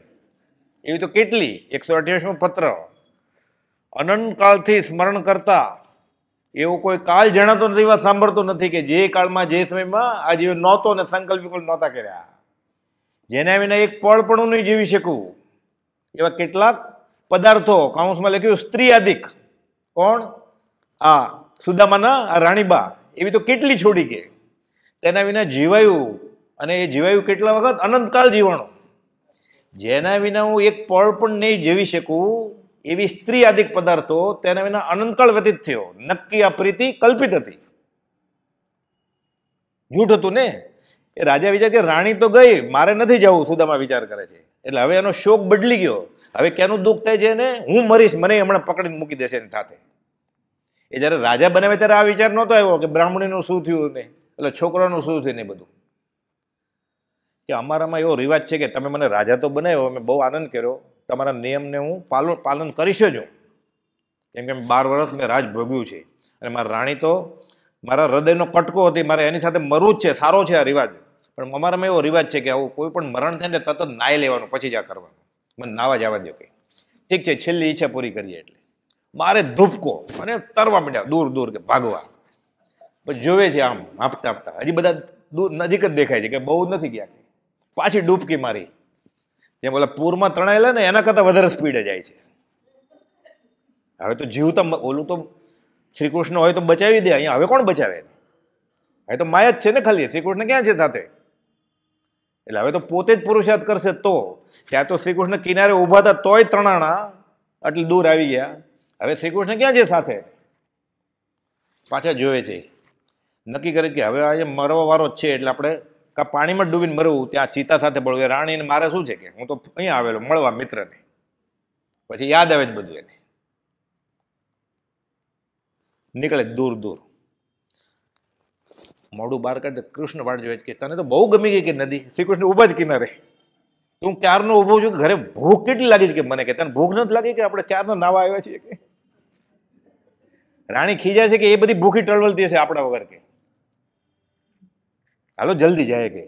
Speaker 1: એવી તો કેટલી એકસો અઠ્યાવીસમો પત્ર અનંતકાળથી સ્મરણ કરતા એવો કોઈ કાળ જણાતો નથી વાત સાંભળતો નથી કે જે કાળમાં જે સમયમાં આ જીવન નહોતો અને સંકલ્પિક નહોતા કર્યા જેના વિના એક પળ પણ હું નહીં જીવી શકું એવા કેટલાક પદાર્થો કાઉન્સમાં લખ્યું સ્ત્રી આદિક કોણ આ સુદામાના આ રાણીબા એવી તો કેટલી છોડી કે તેના વિના જીવાયું અને એ જીવાયું કેટલા વખત અનંતકાળ જીવાણું જેના વિના હું એક પળ પણ નહીં જીવી શકું એવી સ્ત્રી આદિક પદાર્થો તેના વિના અનંતકાળ વ્યતીત થયો નક્કી આ પ્રીતિ કલ્પિત હતી જૂઠ હતું ને એ રાજા વિચાર કે રાણી તો ગઈ મારે નથી જવું સુદામાં વિચાર કરે છે એટલે હવે એનો શોક બદલી ગયો હવે કેનું દુઃખ થાય છે ને હું મરીશ મને હમણાં પકડીને મૂકી દેશે એની સાથે એ જ્યારે રાજા બનાવે ત્યારે આ વિચાર નહોતો આવ્યો કે બ્રાહ્મણીનું શું થયું નહીં એટલે છોકરાનું શું થયું નહીં બધું કે અમારામાં એવો રિવાજ છે કે તમે મને રાજા તો બનાવ્યો મેં બહુ આનંદ કર્યો તમારા નિયમને હું પાલન પાલન કરીશ જ કેમ કે બાર વર્ષ મેં રાજ ભોગ્યું છે અને મારા રાણી તો મારા હૃદયનો કટકો હતી મારે એની સાથે મરવું જ છે સારો છે આ રિવાજ પણ અમારામાં એવો રિવાજ છે કે આવું કોઈ પણ મરણ થાય ને તરત નાહી લેવાનું પછી જ આ કરવાનું મને નાવા જવા દો કંઈ ઠીક છે છેલ્લી ઈચ્છા પૂરી કરીએ એટલે મારે ધૂપકો અને તરવા માંડ્યા દૂર દૂર કે ભાગવા પછી જોવે છે આમ આપતા આપતા હજી બધા દૂર નજીક જ દેખાય છે કે બહુ નથી ગયા પાછી ડૂબકી મારી જેમ ઓલા પૂરમાં તણાયેલા ને એના કરતાં વધારે સ્પીડે જાય છે હવે તો જીવ તો ઓલું તો શ્રીકૃષ્ણ હોય તો બચાવી દે અહીંયા હવે કોણ બચાવે હવે તો માયા જ છે ને ખાલી શ્રીકૃષ્ણ ક્યાં છે સાથે એટલે હવે તો પોતે જ પુરુષાર્થ કરશે તો ત્યાં તો શ્રીકૃષ્ણ કિનારે ઊભા હતા તોય ત્રણાણા એટલે દૂર આવી ગયા હવે શ્રીકૃષ્ણ ક્યાં છે સાથે પાછા જોવે છે નક્કી કરે કે હવે આજે મરવા વારો જ છે એટલે આપણે કાં પાણીમાં ડૂબીને મરવું ત્યાં ચિતા સાથે પડવું રાણીને મારે શું છે કે હું તો અહીંયા આવેલો મળવા મિત્રને પછી યાદ આવે જ બધું એને નીકળે દૂર દૂર મોઢું બહાર કાઢે કૃષ્ણ વાળ જોઈએ કે તને તો બહુ ગમી ગઈ કે નદી શ્રી કૃષ્ણ ઊભા જ કિનારે તું ક્યારનો ઊભો છું કે ઘરે ભૂખ કેટલી લાગી છે કે મને કે તને ભૂખ નથી લાગી કે આપણે ક્યારનો નાવા આવ્યા છીએ કે રાણી ખીજાય છે કે એ બધી ભૂખી ટળવલતી હશે આપણા વગર કે હાલો જલ્દી જાય કે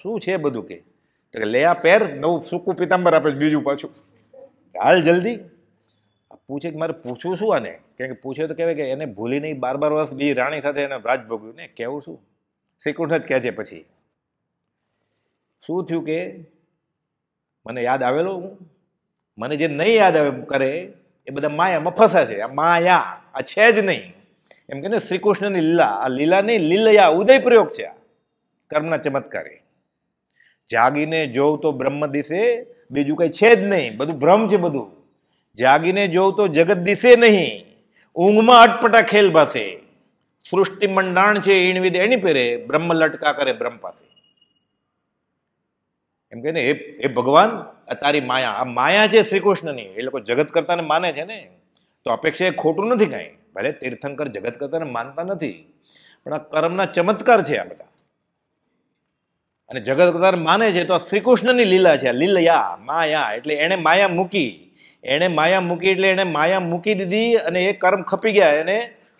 Speaker 1: શું છે બધું કે તો કે લયા પેર નવું સૂકું પિતાંબર આપે બીજું પાછું હાલ જલ્દી પૂછે કે મારે પૂછવું શું આને કેમ કે પૂછે તો કહેવાય કે એને ભૂલી નહીં બાર બાર વર્ષ બીજી રાણી સાથે એને રાજ ભોગ્યું ને કહેવું શું શ્રીકૃષ્ણ જ કહે છે પછી શું થયું કે મને યાદ આવેલો હું મને જે નહીં યાદ આવે કરે એ બધા માયામાં ફસાશે આ માયા આ છે જ નહીં એમ કે ને શ્રી કૃષ્ણની લીલા આ લીલા નહીં લીલયા ઉદય પ્રયોગ છે આ કર્મના ચમત્કારે જાગીને જોઉં તો બ્રહ્મ દિશે બીજું કંઈ છે જ નહીં બધું ભ્રમ છે બધું જાગીને જોઉં તો જગત દિશે નહીં ઊંઘમાં અટપટા ખેલ ભાસે સૃષ્ટિ મંડાણ છે ઈણવિદ એની પહેરે બ્રહ્મ લટકા કરે બ્રહ્મ પાસે એમ કે ને એ ભગવાન આ તારી માયા આ માયા છે શ્રીકૃષ્ણની એ લોકો જગત કરતાને માને છે ને તો અપેક્ષા એ ખોટું નથી કાંઈ ભલે તીર્થંકર જગત કરતાને માનતા નથી પણ આ કર્મના ચમત્કાર છે આ બધા અને જગત કરતા માને છે તો આ શ્રીકૃષ્ણની લીલા છે આ લીલયા માયા એટલે એણે માયા મૂકી એણે માયા મૂકી એટલે એણે માયા મૂકી દીધી અને એ કર્મ ખપી ગયા એને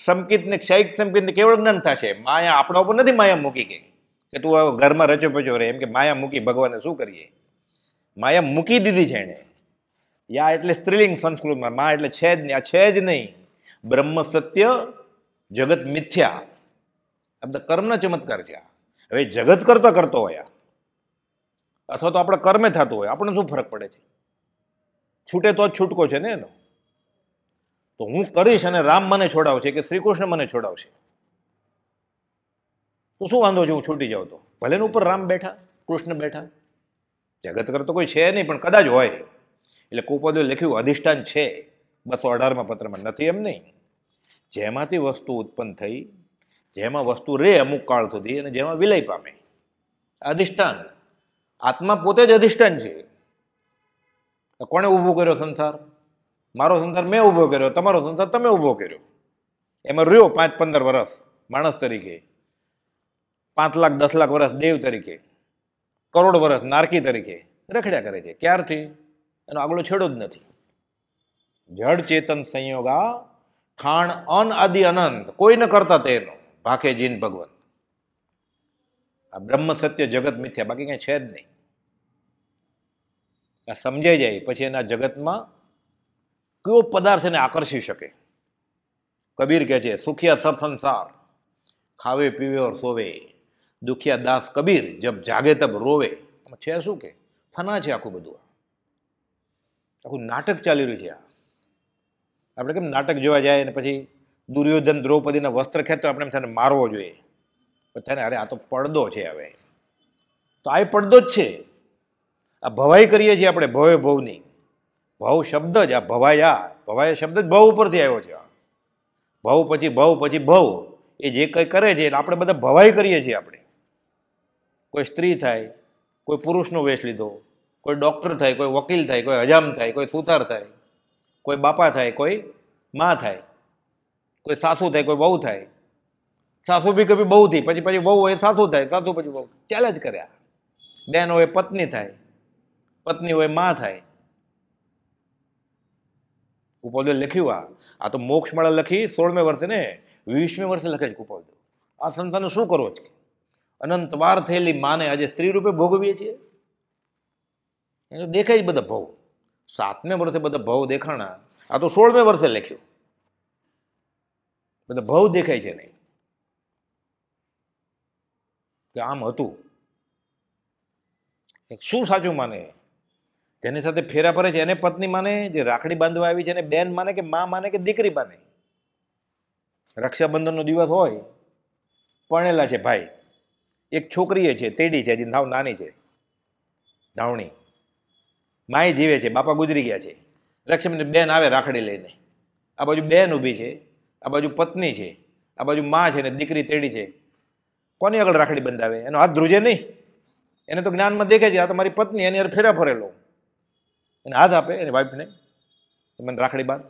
Speaker 1: સંકિતને ક્ષયિક સંકિતને કેવળ જ્ઞાન થશે માયા આપણા ઉપર નથી માયા મૂકી ગઈ કે તું ઘરમાં રચો પચો રહે એમ કે માયા મૂકી ભગવાને શું કરીએ માયા મૂકી દીધી છે એણે યા એટલે સ્ત્રીલિંગ સંસ્કૃતમાં માં એટલે છે જ નહીં આ છે જ નહીં બ્રહ્મ સત્ય જગત મિથ્યા આ બધા કર્મના ચમત્કાર છે હવે જગત કરતા કરતો હોય આ અથવા તો આપણે કર્મે થતું હોય આપણને શું ફરક પડે છે છૂટે તો જ છૂટકો છે ને એનો તો હું કરીશ અને રામ મને છોડાવશે કે શ્રી કૃષ્ણ મને છોડાવશે તો શું વાંધો છે હું છૂટી જાઉં તો ભલે ઉપર રામ બેઠા કૃષ્ણ બેઠા જગત કરતો કોઈ છે નહીં પણ કદાચ હોય એટલે કુપદે લખ્યું અધિષ્ઠાન છે બસો અઢારમાં પત્રમાં નથી એમ નહીં જેમાંથી વસ્તુ ઉત્પન્ન થઈ જેમાં વસ્તુ રહે અમુક કાળ સુધી અને જેમાં વિલય પામે અધિષ્ઠાન આત્મા પોતે જ અધિષ્ઠાન છે કોણે ઊભો કર્યો સંસાર મારો સંસાર મેં ઊભો કર્યો તમારો સંસાર તમે ઊભો કર્યો એમાં રહ્યો પાંચ પંદર વર્ષ માણસ તરીકે પાંચ લાખ દસ લાખ વર્ષ દેવ તરીકે કરોડ વર્ષ નારકી તરીકે રખડ્યા કરે છે ક્યારથી એનો આગલો છેડો જ નથી જડ ચેતન સંયોગા ખાણ અન આદિ અનંત કોઈને કરતા તેનો ભાખે જીન ભગવંત આ બ્રહ્મ સત્ય જગત મિથ્યા બાકી કંઈ છે જ નહીં આ સમજાઈ જાય પછી એના જગતમાં કયો પદાર્થ એને આકર્ષી શકે કબીર કહે છે સુખિયા સબ સંસાર ખાવે પીવે ઓર સોવે દુખિયા દાસ કબીર જબ જાગે તબ રોવે છે શું કે ફના છે આખું બધું આખું નાટક ચાલી રહ્યું છે આ આપણે કેમ નાટક જોવા જાય અને પછી દુર્યોધન દ્રૌપદીના વસ્ત્ર ખેંચતો આપણે એમ થાય મારવો જોઈએ બધાને અરે આ તો પડદો છે હવે તો આ પડદો જ છે આ ભવાઈ કરીએ છીએ આપણે ભવે ભવની ભવ શબ્દ જ આ ભવાય આ ભવાય શબ્દ જ ભવ ઉપરથી આવ્યો છે આ ભવ પછી ભવ પછી ભવ એ જે કંઈ કરે છે એટલે આપણે બધા ભવાઈ કરીએ છીએ આપણે કોઈ સ્ત્રી થાય કોઈ પુરુષનો વેશ લીધો કોઈ ડૉક્ટર થાય કોઈ વકીલ થાય કોઈ હજામ થાય કોઈ સુથાર થાય કોઈ બાપા થાય કોઈ માં થાય કોઈ સાસુ થાય કોઈ બહુ થાય સાસુ બી કભી બહુ થી પછી પછી બહુ હોય સાસુ થાય સાસુ પછી બહુ ચાલે જ કર્યા બેન હોય પત્ની થાય પત્ની હોય માં થાય કુપોલદેવ લખ્યું આ આ તો મોક્ષ મળે લખી સોળમે વર્ષે ને વીસમે વર્ષે લખે છે કુપોલદેવ આ સંસ્થાને શું કરવો છે વાર થયેલી માને આજે સ્ત્રી રૂપે ભોગવીએ છીએ એને દેખાય બધા ભવ સાતમે વર્ષે બધા ભવ દેખાણા આ તો સોળમે વર્ષે લખ્યું બધા ભવ દેખાય છે નહીં કે આમ હતું શું સાચું માને તેની સાથે ફેરા ફરે છે એને પત્ની માને જે રાખડી બાંધવા આવી છે એને બેન માને કે મા માને કે દીકરી માને રક્ષાબંધનનો દિવસ હોય પરણેલા છે ભાઈ એક છોકરીએ છે તેડી છે હજી નાવ નાની છે ધાવણી માય જીવે છે બાપા ગુજરી ગયા છે લક્ષ્મીની બેન આવે રાખડી લઈને આ બાજુ બેન ઊભી છે આ બાજુ પત્ની છે આ બાજુ માં છે ને દીકરી તેડી છે કોની આગળ રાખડી બંધાવે એનો હાથ ધ્રુજે નહીં એને તો જ્ઞાનમાં દેખે છે આ તો મારી પત્ની એની યાર ફેરા ફરેલો એને હાથ આપે એની વાઈફને મને રાખડી બાંધ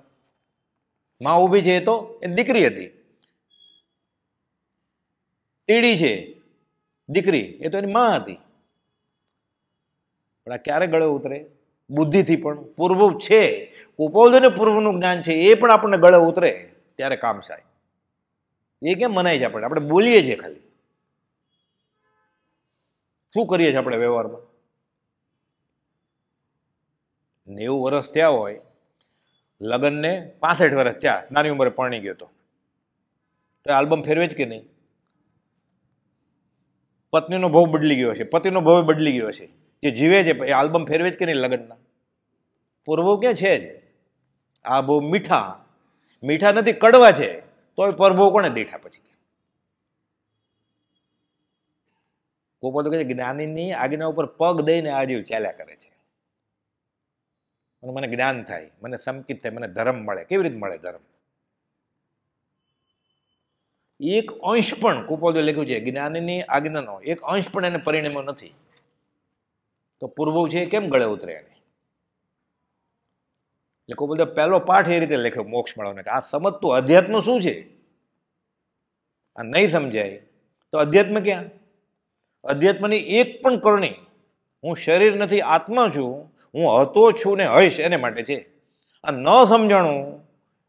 Speaker 1: માં ઊભી છે એ તો એ દીકરી હતી તેડી છે દીકરી એ તો એની માં હતી પણ આ ક્યારે ગળે ઉતરે બુદ્ધિથી પણ પૂર્વ છે ઉપવદને પૂર્વનું જ્ઞાન છે એ પણ આપણને ગળે ઉતરે ત્યારે કામ થાય એ કેમ મનાય છે આપણે આપણે બોલીએ છીએ ખાલી શું કરીએ છીએ આપણે વ્યવહારમાં નેવું વર્ષ થયા હોય લગ્નને પાસઠ વર્ષ થયા નાની ઉંમરે પરણી ગયો તો આલ્બમ ફેરવે જ કે નહીં પત્નીનો ભાવ બદલી ગયો છે પતિનો ભાવ બદલી ગયો છે જે જીવે છે એ આલ્બમ ફેરવે જ કે નહીં લગ્નના પૂર્વો ક્યાં છે જ આ બહુ મીઠા મીઠા નથી કડવા છે તોય પરભો કોને દેઠા પછી પોપો તો કહે છે જ્ઞાનીની આજ્ઞા ઉપર પગ દઈને આ જીવ ચાલ્યા કરે છે અને મને જ્ઞાન થાય મને સંકિત થાય મને ધર્મ મળે કેવી રીતે મળે ધર્મ એક અંશ પણ કુપોદે લખ્યું છે જ્ઞાનની આજ્ઞાનો એક અંશ પણ એને પરિણમ્યો નથી તો પૂર્વ છે એ કેમ ગળે ઉતરે એને એટલે કોઈ બોલતો પહેલો પાઠ એ રીતે લખ્યો મોક્ષ મળવાનો આ સમજતું અધ્યાત્મ શું છે આ નહીં સમજાય તો અધ્યાત્મ ક્યાં અધ્યાત્મની એક પણ કરણી હું શરીર નથી આત્મા છું હું હતો છું ને હઈશ એને માટે છે આ ન સમજાણું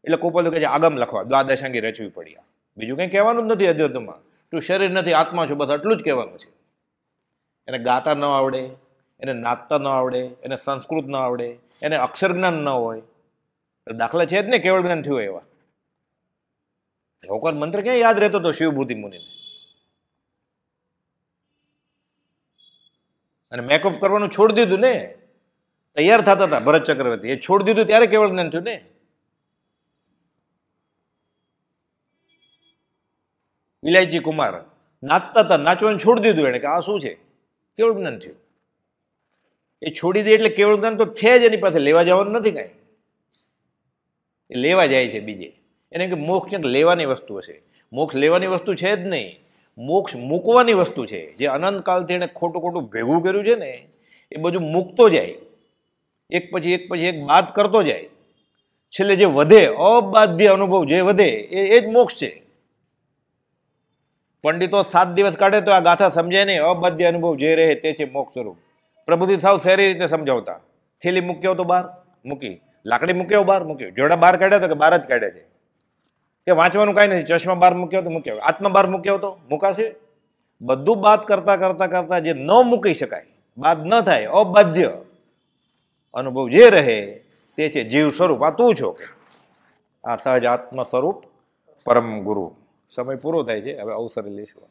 Speaker 1: એટલે કોપલ કે આગમ લખવા દ્વાદશાંગી રચવી પડી બીજું કંઈ કહેવાનું જ નથી અધ્યાત્મમાં તું શરીર નથી આત્મા છું બસ આટલું જ કહેવાનું છે એને ગાતા ન આવડે એને નાચતા ન આવડે એને સંસ્કૃત ન આવડે એને અક્ષર જ્ઞાન ન હોય દાખલા છે જ ને કેવળ જ્ઞાન થયું એવા વખત મંત્ર ક્યાં યાદ રહેતો હતો શિવભૂતિ મુનિને અને મેકઅપ કરવાનું છોડી દીધું ને તૈયાર થતા હતા ભરત ચક્રવર્તી એ છોડી દીધું ત્યારે કેવળ જ્ઞાન થયું ને વિલાયજી કુમાર નાચતા હતા નાચવાનું છોડી દીધું એને કે આ શું છે કેવળ જ્ઞાન થયું એ છોડી દે એટલે કેવળ જ્ઞાન તો છે જ એની પાસે લેવા જવાનું નથી કાંઈ એ લેવા જાય છે બીજે એને કે મોક્ષ ક્યાંક લેવાની વસ્તુ હશે મોક્ષ લેવાની વસ્તુ છે જ નહીં મોક્ષ મૂકવાની વસ્તુ છે જે અનંતકાલથી એણે ખોટું ખોટું ભેગું કર્યું છે ને એ બધું મૂકતો જાય એક પછી એક પછી એક બાદ કરતો જાય છેલ્લે જે વધે અબાધ્ય અનુભવ જે વધે એ એ જ મોક્ષ છે પંડિતો સાત દિવસ કાઢે તો આ ગાથા સમજાય નહીં અબાધ્ય અનુભવ જે રહે તે છે મોક્ષ સ્વરૂપ પ્રભુજી સાવ શેરી રીતે સમજાવતા થેલી મૂક્યો તો બહાર મૂકી લાકડી મૂક્યો બહાર મૂક્યો જોડા બહાર કાઢ્યા તો કે બહાર જ કાઢે છે કે વાંચવાનું કાંઈ નથી ચશ્મા બહાર મૂક્યો તો મૂક્યો આત્મા બહાર મૂક્યો તો મૂકાશે બધું બાદ કરતા કરતા કરતાં જે ન મૂકી શકાય બાદ ન થાય અબાધ્ય અનુભવ જે રહે તે છે જીવ સ્વરૂપ આ તું છો આ સહજ આત્મ સ્વરૂપ પરમ ગુરુ સમય પૂરો થાય છે હવે અવસર લઈશું